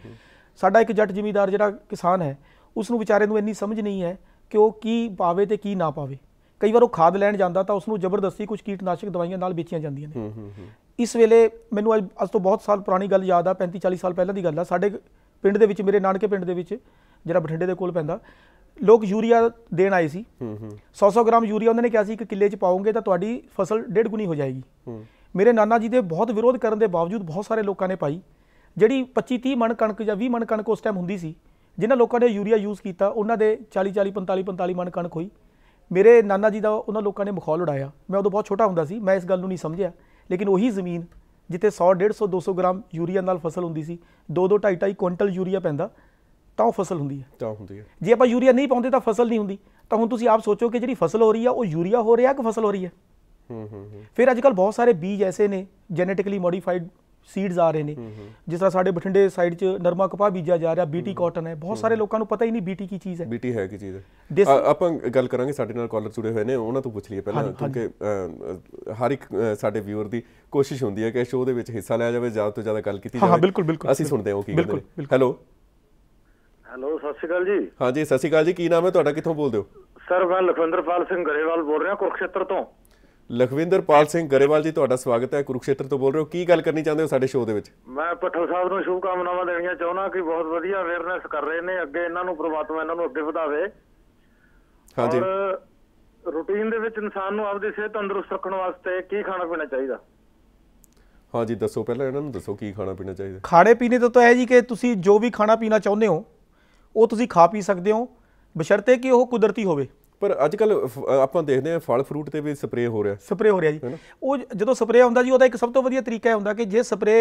ਸਾਡਾ ਇੱਕ ਜੱਟ ਜ਼ਿਮੀਂਦਾਰ ਜਿਹੜਾ ਕਿਸਾਨ ਹੈ ਉਸ ਨੂੰ ਵਿਚਾਰੇ ਨੂੰ ਇੰਨੀ ਸਮਝ ਨਹੀਂ ਹੈ ਕਿ ਉਹ ਕੀ ਪਾਵੇ ਤੇ ਕੀ ਨਾ ਪਾਵੇ ਕਈ ਵਾਰ ਉਹ ਖਾਦ ਲੈਣ ਜਾਂਦਾ ਤਾਂ ਉਸ ਨੂੰ ਜ਼ਬਰਦਸਤੀ ਕੁਝ ਕੀਟਨਾਸ਼ਕ ਦਵਾਈਆਂ ਨਾਲ ਵੇਚੀਆਂ ਜਾਂਦੀਆਂ ਨੇ ਇਸ ਵੇਲੇ ਮੈਨੂੰ ਅੱਜ ਤੋਂ ਬਹੁਤ ਸਾਲ ਪੁਰਾਣੀ ਗੱਲ ਯਾਦ ਆ 35 40 ਸਾਲ ਪਹਿਲਾਂ ਦੀ ਗੱਲ ਆ ਸਾਡੇ ਪਿੰਡ ਦੇ ਵਿੱਚ ਮੇਰੇ ਨਾਨਕੇ ਪਿੰਡ ਦੇ ਵਿੱਚ ਜਿਹੜਾ ਬਠਿੰਡੇ ਦੇ ਕੋਲ ਪੈਂਦਾ ਲੋਕ ਯੂਰੀਆ ਦੇਣ ਆਏ ਸੀ ਹੂੰ ਹੂੰ 100-100 ਗ੍ਰਾਮ ਯੂਰੀਆ ਉਹਨਾਂ ਨੇ ਕਿਹਾ ਸੀ ਇੱਕ ਕਿੱਲੇ 'ਚ ਪਾਓਗੇ ਤਾਂ ਤੁਹਾਡੀ ਫਸਲ ਡੇਢ ਗੁਣੀ ਹੋ ਜਾਏਗੀ ਹੂੰ ਮੇਰੇ ਨਾਨਾ ਜੀ ਦੇ ਬਹੁਤ ਵਿਰੋਧ ਕਰਨ ਦੇ ਬਾਵਜੂਦ ਬਹੁਤ ਸਾਰੇ ਲੋਕਾਂ ਨੇ ਪਾਈ ਜਿਹੜੀ 25-30 ਮਣ ਕਣਕ ਜਾਂ 20 ਮਣ ਕਣਕ ਉਸ ਟਾਈਮ ਹੁੰਦੀ ਸੀ ਜਿਨ੍ਹਾਂ ਲੋਕਾਂ ਨੇ ਯੂਰੀਆ ਯੂਜ਼ ਕੀਤਾ ਉਹਨਾਂ ਦੇ 40-40 45-45 ਮਣ ਕਣਕ ਹੋਈ ਮੇਰੇ ਨਾਨਾ ਜੀ ਦਾ ਉਹਨਾਂ ਲੋਕਾਂ ਨੇ ਮਖੌਲ ਉਡਾਇਆ ਮੈਂ ਉਦੋਂ ਬਹੁਤ ਛੋਟਾ ਹੁੰਦਾ ਸੀ ਮੈਂ ਇਸ ਗੱਲ ਨੂੰ ਨਹੀਂ ਸਮਝਿਆ ਲੇਕਿਨ ਉਹੀ ਜ਼ਮੀਨ ਜਿੱਥੇ 100 150 200 ਗ੍ਰਾਮ ਯੂਰੀਆ ਨਾਲ ਫਸਲ ਹੁੰਦੀ ਸੀ 2 2 2.5 2.5 ਕੁਇੰਟਲ ਯੂਰੀਆ ਪੈਂਦਾ ਤਾਂ ਉਹ ਫਸਲ ਹੁੰਦੀ ਹੈ ਤਾਂ ਹੁੰਦੀ ਹੈ ਜੇ ਆਪਾਂ ਯੂਰੀਆ ਨਹੀਂ ਪਾਉਂਦੇ ਤਾਂ ਫਸਲ ਨਹੀਂ ਹੁੰਦੀ ਤਾਂ ਹੁਣ ਤੁਸੀਂ ਆਪ ਸੋਚੋ ਕਿ ਜਿਹੜੀ ਫਸਲ ਹੋ ਰਹੀ ਆ ਉਹ ਯੂਰੀਆ ਹੋ ਰਿਹਾ ਕਿ ਫਸਲ ਹੋ ਰਹੀ ਹੈ ਹੂੰ ਹੂੰ ਫਿਰ ਅੱਜ ਕੱਲ ਬਹੁਤ ਸਾਰੇ ਬੀਜ ਐਸੇ ਨੇ ਜੈਨੇਟਿਕਲੀ ਮੋਡੀਫਾਈਡ ਸੀਡਸ ਆ ਰਹੇ ਨੇ ਜਿਸ ਤਰ੍ਹਾਂ ਸਾਡੇ ਬਠਿੰਡੇ ਸਾਈਡ 'ਚ ਨਰਮਾ ਕਪਾਹ ਬੀਜਿਆ ਜਾ ਰਿਹਾ ਬੀਟੀ ਕਾਟਨ ਹੈ ਬਹੁਤ ਸਾਰੇ ਲੋਕਾਂ ਨੂੰ ਪਤਾ ਹੀ ਨਹੀਂ ਬੀਟੀ ਕੀ ਚੀਜ਼ ਹੈ ਬੀਟੀ ਹੈ ਕੀ ਚੀਜ਼ ਹੈ ਆਪਾਂ ਗੱਲ ਕਰਾਂਗੇ ਸਾਡੇ ਨਾਲ ਕਾਲਰ ਜੁੜੇ ਹੋਏ ਨੇ ਉਹਨਾਂ ਤੋਂ ਪੁੱਛ ਲਈਏ ਪਹਿਲਾਂ ਕਿਉਂਕਿ ਹਰ ਇੱਕ ਸਾਡੇ ਵਿਊਅਰ ਦੀ ਕੋਸ਼ਿਸ਼ ਹੁੰਦੀ ਹੈ ਕਿ ਸ਼ੋਅ ਦੇ ਵਿੱਚ ਹਿੱਸਾ ਲਿਆ ਜਾਵੇ ਜ਼ਿਆਦਾ ਤੋਂ ਜ਼ਿਆਦਾ ਗੱਲ ਕੀਤੀ ਜਾਵੇ ਹਾਂ ਬਿਲਕੁਲ ਬਿਲਕੁਲ ਅਸੀਂ ਸੁਣਦੇ ਹਾਂ ਉਹ ਕੀ ਗੱਲ ਹੈ ਹੈਲੋ ਹੈਲੋ ਸਤਿ ਸ਼੍ਰੀ ਅਕਾਲ ਜੀ ਜੀ ਸਤਿ ਸ਼੍ਰੀ ਅਕਾਲ ਜੀ ਕੀ ਨਾਮ ਹੈ ਤੁਹਾਡਾ ਕਿੱਥੋਂ ਬੋਲਦੇ ਹੋ ਸਰ ਮੈਂ ਲਖਵਿੰਦਰਪਾਲ ਸਿੰਘ ਗਰੇਵਾਲ ਬੋਲ ਰਿਹਾ ਕੁਰਕਸ਼ੇਤਰ ਤੋਂ ਲਖਵਿੰਦਰਪਾਲ ਸਿੰਘ ਗਰੇਵਾਲ ਜੀ ਤੁਹਾਡਾ ਸਵਾਗਤ ਹੈ ਕੁਰੂਕਸ਼ੇਤਰ ਤੋਂ ਬੋਲ ਰਹੇ ਹੋ ਕੀ ਗੱਲ ਕਰਨੀ ਚਾਹੁੰਦੇ ਹੋ ਸਾਡੇ ਸ਼ੋਅ ਦੇ ਵਿੱਚ ਮੈਂ ਪੱਠਲ ਸਾਹਿਬ ਨੂੰ ਸ਼ੁਭ ਕਾਮਨਾਵਾਂ ਦੇਣੀਆਂ ਚਾਹੁੰਦਾ ਕਿ ਬਹੁਤ ਵਧੀਆ ਅਵੇਅਰਨੈਸ ਕਰ ਰਹੇ ਨੇ ਅੱਗੇ ਇਹਨਾਂ ਨੂੰ ਪ੍ਰਮਾਤਮਾ ਇਹਨਾਂ ਨੂੰ ਅੱਗੇ ਵਧਾਵੇ ਹਾਂਜੀ ਰੂਟੀਨ ਦੇ ਵਿੱਚ ਇਨਸਾਨ ਨੂੰ ਆਪਦੀ ਸਿਹਤ ਤੰਦਰੁਸਤ ਰੱਖਣ ਵਾਸਤੇ ਕੀ ਖਾਣਾ ਪੀਣਾ ਚਾਹੀਦਾ ਹਾਂਜੀ ਦੱਸੋ ਪਹਿਲਾਂ ਇਹਨਾਂ ਨੂੰ ਦੱਸੋ ਕੀ ਖਾਣਾ ਪੀਣਾ ਚਾਹੀਦਾ ਖਾਣੇ ਪੀਣੇ ਤੋਂ ਤਾਂ ਹੈ ਜੀ ਕਿ ਤੁਸੀਂ ਜੋ ਵੀ ਖਾਣਾ ਪੀਣਾ ਚਾਹੁੰਦੇ ਹੋ ਉਹ ਤੁਸੀਂ ਖਾ ਪੀ ਸਕਦੇ ਹੋ ਬਸ਼ਰਤੇ ਕਿ ਉਹ ਕੁਦਰਤੀ ਹੋਵੇ ਪਰ ਅੱਜ ਕੱਲ ਆਪਾਂ ਦੇਖਦੇ ਆ ਫਲ ਫਰੂਟ ਤੇ ਵੀ ਸਪਰੇ ਹੋ ਰਿਹਾ ਸਪਰੇ ਹੋ ਰਿਹਾ ਜੀ ਉਹ ਜਦੋਂ ਸਪਰੇ ਆਉਂਦਾ ਜੀ ਉਹਦਾ ਇੱਕ ਸਭ ਤੋਂ ਵਧੀਆ ਤਰੀਕਾ ਹੁੰਦਾ ਕਿ ਜੇ ਸਪਰੇ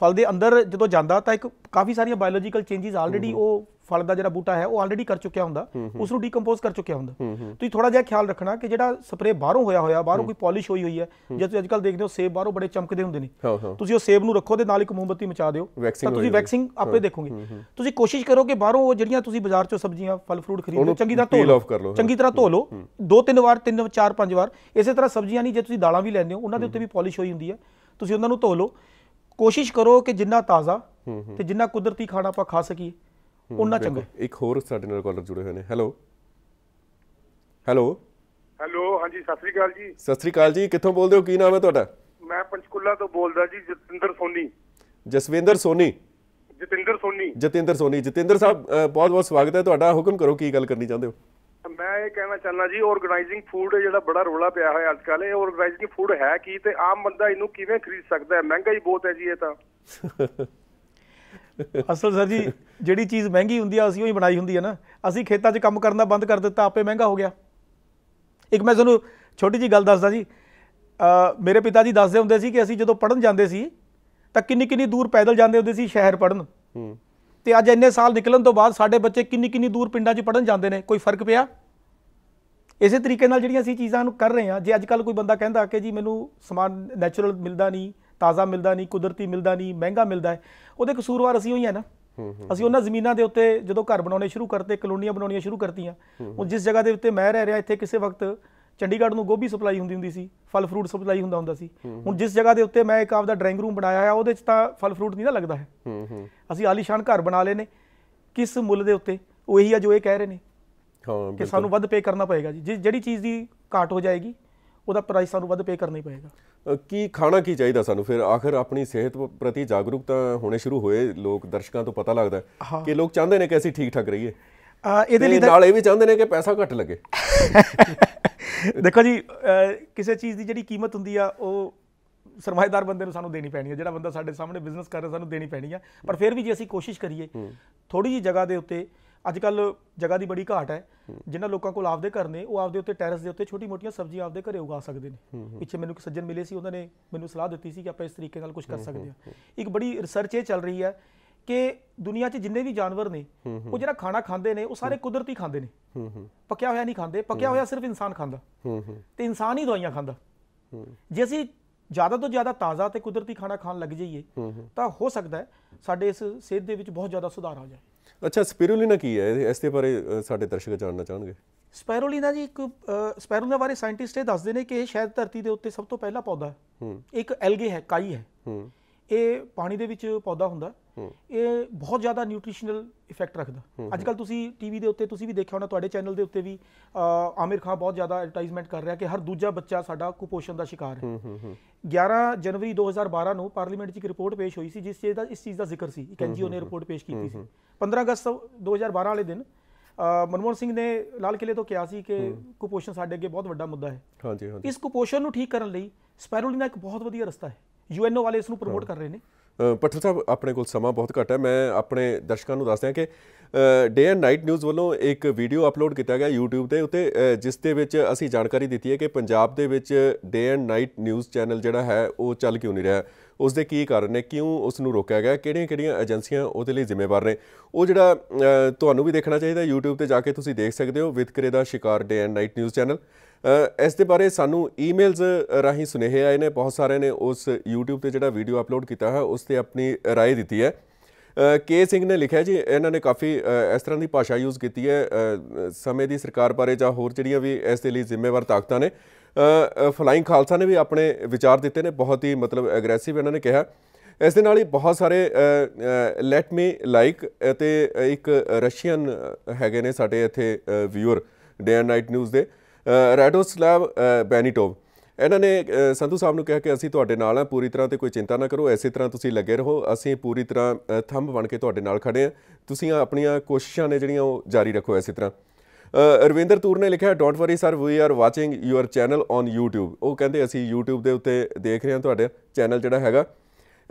ਫਲ ਦੇ ਅੰਦਰ ਜਦੋਂ ਜਾਂਦਾ ਤਾਂ ਇੱਕ ਕਾਫੀ ਸਾਰੀਆਂ ਬਾਇਓਲੋਜੀਕਲ ਚੇਂਜਸ ਆਲਰੇਡੀ ਉਹ ਫਲ ਦਾ ਜਿਹੜਾ ਬੂਟਾ ਹੈ ਉਹ ਆਲਰੇਡੀ ਕਰ ਚੁੱਕਿਆ ਹੁੰਦਾ ਉਸ ਨੂੰ ਡੀਕੰਪੋਜ਼ ਕਰ ਚੁੱਕਿਆ ਹੁੰਦਾ ਤੁਸੀਂ ਥੋੜਾ ਜਿਹਾ ਖਿਆਲ ਰੱਖਣਾ ਕਿ ਜਿਹੜਾ ਸਪਰੇ ਬਾਹਰੋਂ ਹੋਇਆ ਹੋਇਆ ਬਾਹਰੋਂ ਕੋਈ ਪਾਲਿਸ਼ ਹੋਈ ਹੋਈ ਹੈ ਜੇ ਤੁਸੀਂ ਅੱਜਕੱਲ ਦੇਖਦੇ ਹੋ ਸੇਬ ਬਾਹਰੋਂ ਬੜੇ ਚਮਕਦੇ ਹੁੰਦੇ ਨੇ ਤੁਸੀਂ ਉਹ ਸੇਬ ਨੂੰ ਰੱਖੋ ਤੇ ਨਾਲ ਇੱਕ ਮੋਮਬਤੀ ਮਚਾ ਦਿਓ ਤਾਂ ਤੁਸੀਂ ਵੈਕਸਿੰਗ ਆਪੇ ਦੇਖੋਗੇ ਤੁਸੀਂ ਕੋਸ਼ਿਸ਼ ਕਰੋ ਕਿ ਬਾਹਰੋਂ ਉਹ ਜਿਹੜੀਆਂ ਤੁਸੀਂ ਬਾਜ਼ਾਰ ਚੋਂ ਸਬਜ਼ੀਆਂ ਫਲ ਫਰੂਟ ਖਰੀਦਦੇ ਚੰਗੀ ਤਰ੍ਹਾਂ ਧੋ ਲਓ ਚੰਗੀ ਤਰ੍ਹਾਂ ਧੋ ਲਓ ਦੋ ਤਿੰਨ ਵਾਰ ਤਿੰਨ ਚਾਰ ਪੰਜ ਵਾਰ ਇਸੇ ਤਰ੍ਹਾਂ ਸਬਜ਼ੀਆਂ ਨਹੀਂ ਜੇ ਤੁਸੀਂ ਦਾਲਾਂ ਵੀ ਲੈਂਦੇ ਹੋ ਉਹਨਾਂ ਦੇ ਉੱਤੇ ਵੀ ਪਾਲਿਸ਼ ਹੋਈ ਹੁੰਦੀ ਹੈ ਤੁਸੀਂ ਉਹਨਾਂ ਨੂੰ ਧੋ ਲਓ ਕੋਸ਼ਿਸ਼ ਕਰੋ ਕਿ ਜਿੰਨਾ ਤਾਜ਼ਾ ਤੇ ਜਿੰਨਾ ਕੁਦਰਤੀ ਖਾਣਾ ਆਪਾਂ ਖਾ ਸਕੀਏ ਉਹਨਾਂ ਚੰਗੇ ਇੱਕ ਹੋਰ ਸਾਡੇ ਨਾਲ ਕਾਲਰ ਜੁੜੇ ਹੋਏ ਨੇ ਹੈਲੋ ਹੈਲੋ ਹੈਲੋ ਹਾਂਜੀ ਸਤਿ ਸ੍ਰੀ ਅਕਾਲ ਜੀ ਸਤਿ ਸ੍ਰੀ ਅਕਾਲ ਜੀ ਕਿੱਥੋਂ ਬੋਲਦੇ ਹੋ ਕੀ ਨਾਮ ਹੈ ਤੁਹਾਡਾ ਮੈਂ ਪੰਚਕੁਲਾ ਤੋਂ ਬੋਲਦਾ ਜੀ ਜਤਿੰਦਰ ਸੋਨੀ ਜਸਵਿੰਦਰ ਸੋਨੀ ਜਤਿੰਦਰ ਸੋਨੀ ਜਤਿੰਦਰ ਸੋਨੀ ਜਤਿੰਦਰ ਸਾਹਿਬ ਬਹੁਤ ਬਹੁਤ ਸਵਾਗਤ ਹੈ ਤੁਹਾਡਾ ਹੁਕਮ ਕਰੋ ਕੀ ਗੱਲ ਕਰਨੀ ਚਾਹੁੰਦੇ ਹੋ ਮੈਂ ਇਹ ਕਹਿਣਾ ਚਾਹੁੰਦਾ ਜੀ ਆਰਗੇਨਾਈਜ਼ਿੰਗ ਫੂਡ ਜਿਹੜਾ ਬੜਾ ਰੋਲਾ ਪਿਆ ਹੋਇਆ ਅੱਜ ਕੱਲ੍ਹ ਇਹ ਆਰਗੇਨਾਈਜ਼ਿੰਗ ਫੂਡ ਹੈ ਕੀ ਤੇ ਆਮ ਬੰਦਾ ਇਹਨੂੰ ਕਿਵੇਂ ਖਰੀਦ ਸਕਦਾ ਹੈ ਮਹਿੰਗਾ ਹੀ ਬਹੁਤ ਹੈ ਜੀ ਇਹ ਤਾਂ ਅਸਲ ਸਰ ਜੀ ਜਿਹੜੀ ਚੀਜ਼ ਮਹਿੰਗੀ ਹੁੰਦੀ ਆ ਅਸੀਂ ਉਹੀ ਬਣਾਈ ਹੁੰਦੀ ਆ ਨਾ ਅਸੀਂ ਖੇਤਾਂ 'ਚ ਕੰਮ ਕਰਨ ਦਾ ਬੰਦ ਕਰ ਦਿੱਤਾ ਆਪੇ ਮਹਿੰਗਾ ਹੋ ਗਿਆ ਇੱਕ ਮੈਂ ਤੁਹਾਨੂੰ ਛੋਟੀ ਜੀ ਗੱਲ ਦੱਸਦਾ ਜੀ ਮੇਰੇ ਪਿਤਾ ਜੀ ਦੱਸਦੇ ਹੁੰਦੇ ਸੀ ਕਿ ਅਸੀਂ ਜਦੋਂ ਪੜਨ ਜਾਂਦੇ ਸੀ ਤਾਂ ਕਿੰਨੀ ਕਿੰਨੀ ਦੂਰ ਪੈਦਲ ਜਾਂਦੇ ਹੁੰਦੇ ਸੀ ਸ਼ਹਿਰ ਪੜਨ ਤੇ ਅੱਜ ਇੰਨੇ ਸਾਲ ਨਿਕਲਣ ਤੋਂ ਬਾਅਦ ਸਾਡੇ ਬੱਚੇ ਕਿੰਨੀ ਕਿੰਨੀ ਦੂਰ ਪਿੰਡਾਂ 'ਚ ਪੜਨ ਜਾਂਦੇ ਨੇ ਕੋਈ ਫਰਕ ਪਿਆ ਇਸੇ ਤਰੀਕੇ ਨਾਲ ਜਿਹੜੀਆਂ ਅਸੀਂ ਚੀਜ਼ਾਂ ਨੂੰ ਕਰ ਰਹੇ ਹਾਂ ਜੇ ਅੱਜ ਕੱਲ ਕੋਈ ਬੰਦਾ ਕਹਿੰਦਾ ਕਿ ਜੀ ਮੈਨੂੰ ਸਮਾਨ ਨੈਚੁਰਲ ਮਿਲਦਾ ਨਹੀਂ ਤਾਜ਼ਾ ਮਿਲਦਾ ਨਹੀਂ ਕੁਦਰਤੀ ਮਿਲਦਾ ਨਹੀਂ ਮਹਿੰਗਾ ਮਿਲਦਾ ਹੈ ਉਹਦੇ ਕਸੂਰਵਾਰ ਅਸੀਂ ਹੋਈ ਆ ਨਾ ਅਸੀਂ ਉਹਨਾਂ ਜ਼ਮੀਨਾਂ ਦੇ ਉੱਤੇ ਜਦੋਂ ਘਰ ਬਣਾਉਣੇ ਸ਼ੁਰੂ ਕਰਤੇ ਕਲੋਨੀਆਂ ਬਣਾਉਣੀਆਂ ਸ਼ੁਰੂ ਕਰਤੀਆਂ ਉਹ ਜਿਸ ਜਗ੍ਹਾ ਦੇ ਉੱਤੇ ਮੈਂ ਰਹਿ ਰਿਹਾ ਇੱਥੇ ਕਿਸੇ ਵਕਤ ਚੰਡੀਗੜ੍ਹ ਨੂੰ ਗੋਭੀ ਸਪਲਾਈ ਹੁੰਦੀ ਹੁੰਦੀ ਸੀ ਫਲ ਫਰੂਟ ਸਪਲਾਈ ਹੁੰਦਾ ਹੁੰਦਾ ਸੀ ਹੁਣ ਜਿਸ ਜਗ੍ਹਾ ਦੇ ਉੱਤੇ ਮੈਂ ਇੱਕ ਆਪਦਾ ਡਰਾਇੰਗ ਰੂਮ ਬਣਾਇਆ ਹੈ ਉਹਦੇ 'ਚ ਤਾਂ ਫਲ ਫਰੂਟ ਨਹੀਂ ਨਾ ਲੱਗਦਾ ਹੈ ਅਸੀਂ ਆਲੀਸ਼ਾਨ ਘਰ ਬਣਾ ਲਏ ਨੇ ਕਿਸ ਮੁੱਲ ਦੇ ਉੱਤੇ ਉਹੀ ਆ ਜੋ ਇਹ ਕਹਿ ਰਹੇ ਨੇ ਹਾਂ ਕਿ ਸਾਨੂੰ ਵੱਧ ਪੇ ਕਰਨਾ ਪਏਗਾ ਜੀ ਜਿਹੜੀ ਚੀਜ਼ ਦੀ ਘਾਟ ਹੋ ਜਾਏਗੀ ਉਹਦਾ ਪ੍ਰਾਈਸ ਸਾਨੂੰ ਵੱਧ ਪੇ ਕਰਨਾ ਹੀ ਪਏਗਾ ਕੀ ਖਾਣਾ ਕੀ ਚਾਹੀਦਾ ਸਾਨੂੰ ਫਿਰ ਆਖਰ ਆਪਣੀ ਸਿਹਤ ਪ੍ਰਤੀ ਜਾਗਰੂਕਤਾ ਹੋਣੇ ਸ਼ੁਰੂ ਹੋਏ ਲੋਕ ਦਰਸ਼ਕਾਂ ਤੋਂ ਪਤਾ ਲੱਗਦਾ ਕਿ ਲੋਕ ਚਾਹੁੰਦੇ ਨੇ ਕਿ ਅਸੀਂ ਠੀਕ ਠਾਕ ਰਹੀਏ ਇਹਦੇ ਲਈ ਨਾਲ ਇਹ ਵੀ ਚਾਹੁੰਦੇ ਨੇ ਕਿ ਪੈਸਾ ਘੱਟ ਲੱਗੇ ਦੇਖੋ ਜੀ ਕਿਸੇ ਚੀਜ਼ ਦੀ ਜਿਹੜੀ ਕੀਮਤ ਹੁੰਦੀ ਆ ਉਹ ਸਰਮਾਇਦਾਰ ਬੰਦੇ ਨੂੰ ਸਾਨੂੰ ਦੇਣੀ ਪੈਣੀ ਹੈ ਜਿਹੜਾ ਬੰਦਾ ਸਾਡੇ ਸਾਹਮਣੇ ਬਿਜ਼ਨਸ ਕਰ ਰਿਹਾ ਸਾਨੂੰ ਦੇਣੀ ਪੈਣੀ ਆ ਪਰ ਫਿਰ ਵੀ ਜੇ ਅਸੀਂ ਕੋਸ਼ਿਸ਼ ਕਰੀਏ ਥੋੜੀ ਜੀ ਜਗ੍ਹਾ ਦੇ ਉੱਤੇ ਅੱਜ ਕੱਲ ਜਗ੍ਹਾ ਦੀ ਬੜੀ ਘਾਟ ਹੈ ਜਿਨ੍ਹਾਂ ਲੋਕਾਂ ਕੋਲ ਆਪਦੇ ਘਰ ਨੇ ਉਹ ਆਪਦੇ ਉੱਤੇ ਟੈਰੇਸ ਦੇ ਉੱਤੇ ਛੋਟੀ-ਮੋਟੀਆਂ ਸਬਜ਼ੀਆਂ ਆਪਦੇ ਘਰੇ ਉਗਾ ਸਕਦੇ ਨੇ ਪਿੱਛੇ ਮੈਨੂੰ ਇੱਕ ਸੱਜਣ ਮਿਲੇ ਸੀ ਉਹਨਾਂ ਨੇ ਮੈਨੂੰ ਸਲਾਹ ਦਿੱਤੀ ਸੀ ਕਿ ਆਪਾਂ ਇਸ ਤਰੀਕੇ ਨਾਲ ਕੁਝ ਕਰ ਸਕਦੇ ਹਾਂ ਇੱਕ ਬੜੀ ਰਿਸਰਚ ਇਹ ਚੱਲ ਰਹੀ ਹੈ ਕਿ ਦੁਨੀਆ 'ਚ ਜਿੰਨੇ ਵੀ ਜਾਨਵਰ ਨੇ ਉਹ ਜਿਹੜਾ ਖਾਣਾ ਖਾਂਦੇ ਨੇ ਉਹ ਸਾਰੇ ਕੁਦਰਤੀ ਖਾਂਦੇ ਨੇ ਪੱਕਿਆ ਹੋਇਆ ਨਹੀਂ ਖਾਂਦੇ ਪੱਕਿਆ ਹੋਇਆ ਸਿਰਫ ਇਨਸਾਨ ਖਾਂਦਾ ਤੇ ਇਨਸਾਨ ਹੀ ਦਵਾਈਆਂ ਖਾਂਦਾ ਜੇ ਅਸੀਂ ਜ਼ਿਆਦਾ ਤੋਂ ਜ਼ਿਆਦਾ ਤਾਜ਼ਾ ਤੇ ਕੁਦਰਤੀ ਖਾਣਾ ਖਾਣ ਲੱਗ ਜਾਈਏ ਤਾਂ ਹੋ ਸਕਦਾ ਹੈ ਸਾਡੇ ਇਸ ਸਿਹਤ ਦੇ ਵਿੱਚ ਬਹੁਤ ਜ਼ਿਆਦਾ ਸੁਧਾਰ ਆ ਜਾਏ ਅੱਛਾ ਸਪਾਇਰੋਲੀਨਾ ਕੀ ਹੈ ਇਸ ਦੇ ਬਾਰੇ ਸਾਡੇ ਦਰਸ਼ਕ ਜਾਣਨਾ ਚਾਹਣਗੇ ਸਪਾਇਰੋਲੀਨਾ ਜੀ ਇੱਕ ਸਪਾਇਰੋਲੀਨਾ ਬਾਰੇ ਸਾਇੰਟਿਸਟ ਇਹ ਦੱਸਦੇ ਨੇ ਕਿ ਇਹ ਸ਼ਾਇਦ ਧਰਤੀ ਦੇ ਉੱਤੇ ਸਭ ਤੋਂ ਪਹਿਲਾ ਪੌਦਾ ਹੈ ਇੱਕ ਐਲਗੇ ਹੈ ਕਾਈ ਹੈ ਇਹ ਪਾਣੀ ਦੇ ਵਿੱਚ ਪੌਦਾ ਹੁੰਦਾ ਇਹ ਬਹੁਤ ਜ਼ਿਆਦਾ ਨਿਊਟ੍ਰੀਸ਼ਨਲ ਇਫੈਕਟ ਰੱਖਦਾ ਅੱਜ ਕੱਲ ਤੁਸੀਂ ਟੀਵੀ ਦੇ ਉੱਤੇ ਤੁਸੀਂ ਵੀ ਦੇਖਿਆ ਹੋਣਾ ਤੁਹਾਡੇ ਚੈਨਲ ਦੇ ਉੱਤੇ ਵੀ ਆਮਿਰ ਖਾਨ ਬਹੁਤ ਜ਼ਿਆਦਾ ਐਡਵਰਟਾਈਜ਼ਮੈਂਟ ਕਰ ਰਿਹਾ ਕਿ ਹਰ ਦੂਜਾ ਬੱਚਾ ਸਾਡਾ ਕੁਪੋਸ਼ਣ ਦਾ ਸ਼ਿਕਾਰ ਹੈ 11 ਜਨਵਰੀ 2012 ਨੂੰ ਪਾਰਲੀਮੈਂਟ 'ਚ ਇੱਕ ਰਿਪੋਰਟ ਪੇਸ਼ ਹੋਈ ਸੀ ਜਿਸ ਦਾ ਇਸ ਚੀਜ਼ ਦਾ ਜ਼ਿਕਰ ਸੀ ਇੱਕ ਐਨਜੀਓ ਨੇ ਰਿਪੋਰਟ ਪੇਸ਼ ਕੀਤੀ ਸੀ 15 ਅਗਸਤ 2012 ਵਾਲੇ ਦਿਨ ਮਨਮੋਹਨ ਸਿੰਘ ਨੇ ਲਾਲ ਕਿਲੇ ਤੋਂ ਕਿਹਾ ਸੀ ਕਿ ਕੁਪੋਸ਼ਣ ਸਾਡੇ ਅੱਗੇ ਬਹੁਤ ਵੱਡਾ ਮੁੱਦਾ ਹੈ ਹਾਂਜੀ ਹਾਂਜੀ ਇਸ ਕੁਪੋਸ਼ਣ ਨੂੰ ਠੀਕ ਕਰਨ ਲਈ ਸਪੈਰੂਲਿਨਾ ਇੱਕ ਬਹੁਤ ਵਧੀਆ ਰਸਤਾ ਹੈ ਯੂਐਨਓ ਵਾਲੇ ਇਸ ਨੂੰ ਪ੍ਰਮੋਟ ਕਰ ਰਹੇ ਨੇ ਪੱਠੂ ਸਾਹਿਬ ਆਪਣੇ ਕੋਲ ਸਮਾਂ ਬਹੁਤ ਘੱਟ ਹੈ ਮੈਂ ਆਪਣੇ ਦਰਸ਼ਕਾਂ ਨੂੰ ਦੱਸਦਿਆਂ ਕਿ ਡੇ ਐਂਡ ਨਾਈਟ ਨਿਊਜ਼ ਵੱਲੋਂ ਇੱਕ ਵੀਡੀਓ ਅਪਲੋਡ ਕੀਤਾ ਗਿਆ YouTube ਤੇ ਉੱਤੇ ਜਿਸ ਦੇ ਵਿੱਚ ਅਸੀਂ ਜਾਣਕਾਰੀ ਦਿੱਤੀ ਹੈ ਕਿ ਪੰਜਾਬ ਦੇ ਵਿੱਚ day and night news channel ਜਿਹੜਾ ਹੈ ਉਹ ਚੱਲ ਕਿਉਂ ਨਹੀਂ ਰਿਹਾ ਉਸ ਦੇ ਕੀ ਕਾਰਨ ਨੇ ਕਿਉਂ ਉਸ ਨੂੰ ਰੋਕਿਆ ਗਿਆ ਕਿਹੜੀਆਂ-ਕਿਹੜੀਆਂ ਏਜੰਸੀਆਂ ਉਹਦੇ ਲਈ ਜ਼ਿੰਮੇਵਾਰ ਨੇ ਉਹ ਜਿਹੜਾ ਤੁਹਾਨੂੰ ਵੀ ਦੇਖਣਾ ਚਾਹੀਦਾ YouTube ਤੇ ਜਾ ਕੇ ਤੁਸੀਂ ਦੇਖ ਸਕਦੇ ਹੋ ਵਿਤਕਰੇ ਦਾ ਸ਼ਿਕਾਰ day and night news channel ਇਸ ਦੇ ਬਾਰੇ ਸਾਨੂੰ ਈਮੇਲਸ ਰਾਹੀਂ ਸੁਨੇਹੇ ਆਏ ਨੇ ਬਹੁਤ ਸਾਰੇ ਨੇ ਉਸ YouTube ਤੇ ਜਿਹੜਾ ਵੀਡੀਓ ਅਪਲੋਡ ਕੀਤਾ ਹੈ ਉਸ ਤੇ ਆਪਣੀ رائے ਦਿੱਤੀ ਹੈ ਕੇ ਸਿੰਘ ਨੇ ਲਿਖਿਆ ਜੀ ਇਹਨਾਂ ਨੇ ਕਾਫੀ ਇਸ ਤਰ੍ਹਾਂ ਦੀ ਭਾਸ਼ਾ ਯੂਜ਼ ਕੀਤੀ ਹੈ ਸਮੇਂ ਦੀ ਸਰਕਾਰ ਬਾਰੇ ਜਾਂ ਹੋਰ ਜਿਹੜੀਆਂ ਵੀ ਇਸ ਦੇ ਲਈ ਜ਼ਿੰਮੇਵਾਰ ਤਾਕਤਾਂ ਨੇ ਫਲਾਈਂਗ ਖਾਲਸਾ ਨੇ ਵੀ ਆਪਣੇ ਵਿਚਾਰ ਦਿੱਤੇ ਨੇ ਬਹੁਤ ਹੀ ਮਤਲਬ ਐਗਰੈਸਿਵ ਇਹਨਾਂ ਨੇ ਕਿਹਾ ਇਸ ਦੇ ਨਾਲ ਹੀ ਬਹੁਤ ਸਾਰੇ ਲੈਟ ਮੀ ਲਾਈਕ ਤੇ ਇੱਕ ਰਸ਼ੀਅਨ ਹੈਗੇ ਨੇ ਸਾਡੇ ਇੱਥੇ viewer day and night news ਦੇ ਰੈਡੋਸਲਾਵ ਬੈਨੀਟੋਵ ਇਹਨਾਂ ਨੇ ਸੰਧੂ ਸਾਹਿਬ ਨੂੰ ਕਿਹਾ ਕਿ ਅਸੀਂ ਤੁਹਾਡੇ ਨਾਲ ਹਾਂ ਪੂਰੀ ਤਰ੍ਹਾਂ ਤੇ ਕੋਈ ਚਿੰਤਾ ਨਾ ਕਰੋ ਐਸੀ ਤਰ੍ਹਾਂ ਤੁਸੀਂ ਲੱਗੇ ਰਹੋ ਅਸੀਂ ਪੂਰੀ ਤਰ੍ਹਾਂ ਥੰਮ ਬਣ ਕੇ ਤੁਹਾਡੇ ਨਾਲ ਖੜੇ ਹਾਂ ਤੁਸੀਂ ਆਪਣੀਆਂ ਕੋਸ਼ਿਸ਼ਾਂ ਨੇ ਜਿਹੜੀਆਂ ਉਹ ਜਾਰੀ ਰੱਖੋ ਐਸੀ ਤਰ੍ਹਾਂ ਰਵਿੰਦਰ ਤੂਰ ਨੇ ਲਿਖਿਆ don't worry sir we are watching your channel on YouTube ਉਹ ਕਹਿੰਦੇ ਅਸੀਂ YouTube ਦੇ ਉੱਤੇ ਦੇਖ ਰਹੇ ਹਾਂ ਤੁਹਾਡੇ ਚੈਨਲ ਜਿਹੜਾ ਹੈਗਾ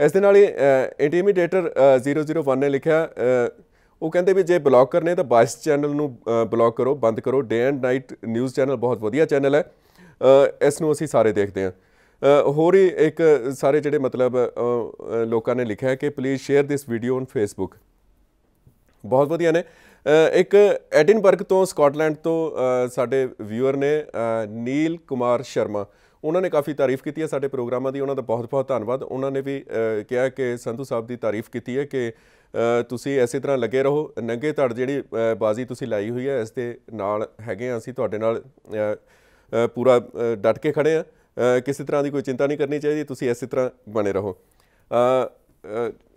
ਇਸ ਦੇ ਨਾਲ ਹੀ ਇੰਟੀਮੀਡੇਟਰ 001 ਨੇ ਲਿਖਿਆ ਉਹ ਕਹਿੰਦੇ ਵੀ ਜੇ ਬਲੌਕ ਕਰਨੇ ਤਾਂ ਬਾਇਸ ਚੈਨਲ ਨੂੰ ਬਲੌਕ ਕਰੋ ਬੰਦ ਕਰੋ day and night news channel ਬਹੁਤ ਵਧੀਆ ਚੈਨਲ ਹੈ ਇਸ ਨੂੰ ਅਸੀਂ ਸਾਰੇ ਦੇਖਦੇ ਹਾਂ ਹੋਰ ਹੀ ਇੱਕ ਸਾਰੇ ਜਿਹੜੇ ਮਤਲਬ ਲੋਕਾਂ ਨੇ ਲਿਖਿਆ ਹੈ ਕਿ please share this video on Facebook ਬਹੁਤ ਵਧੀਆ ਨੇ ਇੱਕ ਐਡਿਨਬਰਗ ਤੋਂ ਸਕਾਟਲੈਂਡ ਤੋਂ ਸਾਡੇ ਵਿਊਅਰ ਨੇ ਨੀਲ ਕੁਮਾਰ ਸ਼ਰਮਾ ਉਹਨਾਂ ਨੇ ਕਾਫੀ ਤਾਰੀਫ ਕੀਤੀ ਹੈ ਸਾਡੇ ਪ੍ਰੋਗਰਾਮਾਂ ਦੀ ਉਹਨਾਂ ਦਾ ਬਹੁਤ-ਬਹੁਤ ਧੰਨਵਾਦ ਉਹਨਾਂ ਨੇ ਵੀ ਕਿਹਾ ਕਿ ਸੰਧੂ ਸਾਹਿਬ ਦੀ ਤਾਰੀਫ ਕੀਤੀ ਹੈ ਕਿ ਤੁਸੀਂ ਐਸੇ ਤਰ੍ਹਾਂ ਲੱਗੇ ਰਹੋ ਨੰਗੇ ਧੜ ਜਿਹੜੀ ਬਾਜ਼ੀ ਤੁਸੀਂ ਲਾਈ ਹੋਈ ਹੈ ਇਸ ਦੇ ਨਾਲ ਹੈਗੇ ਆ ਅਸੀਂ ਤੁਹਾਡੇ ਨਾਲ ਪੂਰਾ ਡਟ ਕੇ ਖੜੇ ਆ ਕਿਸੇ ਤਰ੍ਹਾਂ ਦੀ ਕੋਈ ਚਿੰਤਾ ਨਹੀਂ ਕਰਨੀ ਚਾਹੀਦੀ ਤੁਸੀਂ ਐਸੇ ਤਰ੍ਹਾਂ ਬਣੇ ਰਹੋ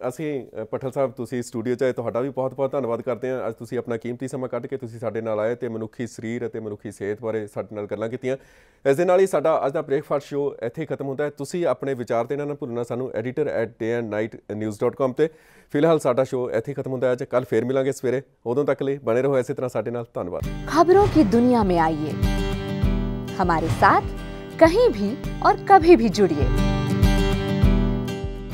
ਅਸੀਂ ਪਠਲ ਸਾਹਿਬ ਤੁਸੀਂ ਸਟੂਡੀਓ 'ਚ ਆਏ ਤੁਹਾਡਾ ਵੀ ਬਹੁਤ-ਬਹੁਤ ਧੰਨਵਾਦ ਕਰਦੇ ਹਾਂ ਅੱਜ ਤੁਸੀਂ ਆਪਣਾ ਕੀਮਤੀ ਸਮਾਂ ਕੱਢ ਕੇ ਤੁਸੀਂ ਸਾਡੇ ਨਾਲ ਆਏ ਤੇ ਮਨੁੱਖੀ ਸਰੀਰ ਅਤੇ ਮਨੁੱਖੀ ਸਿਹਤ ਬਾਰੇ ਸਾਡੇ ਨਾਲ ਗੱਲਾਂ ਕੀਤੀਆਂ ਇਸ ਦੇ ਨਾਲ ਹੀ ਸਾਡਾ ਅੱਜ ਦਾ ਬ੍ਰੇਕਫਾਸਟ ਸ਼ੋ ਇੱਥੇ ਖਤਮ ਹੁੰਦਾ ਹੈ ਤੁਸੀਂ ਆਪਣੇ ਵਿਚਾਰ ਦੇਣਾ ਨਾ ਭੁੱਲਣਾ ਸਾਨੂੰ editor@dayandnightnews.com ਤੇ ਫਿਲਹਾਲ ਸਾਡਾ ਸ਼ੋ ਇੱਥੇ ਖਤਮ ਹੁੰਦਾ ਹੈ ਅੱਜ ਕੱਲ ਫੇਰ ਮਿਲਾਂਗੇ ਸਵੇਰੇ ਉਦੋਂ ਤੱਕ ਲਈ ਬਣੇ ਰਹੋ ਐਸੇ ਤਰ੍ਹਾਂ ਸਾਡੇ ਨਾਲ ਧੰਨਵਾਦ ਖਬਰੋਂ ਕੀ ਦੁਨੀਆ ਮੇ ਆਈਏ ਹਮਾਰੇ ਸਾਥ ਕਹੀਂ ਵੀ ਔਰ ਕਦੇ ਵੀ ਜੁੜੀਏ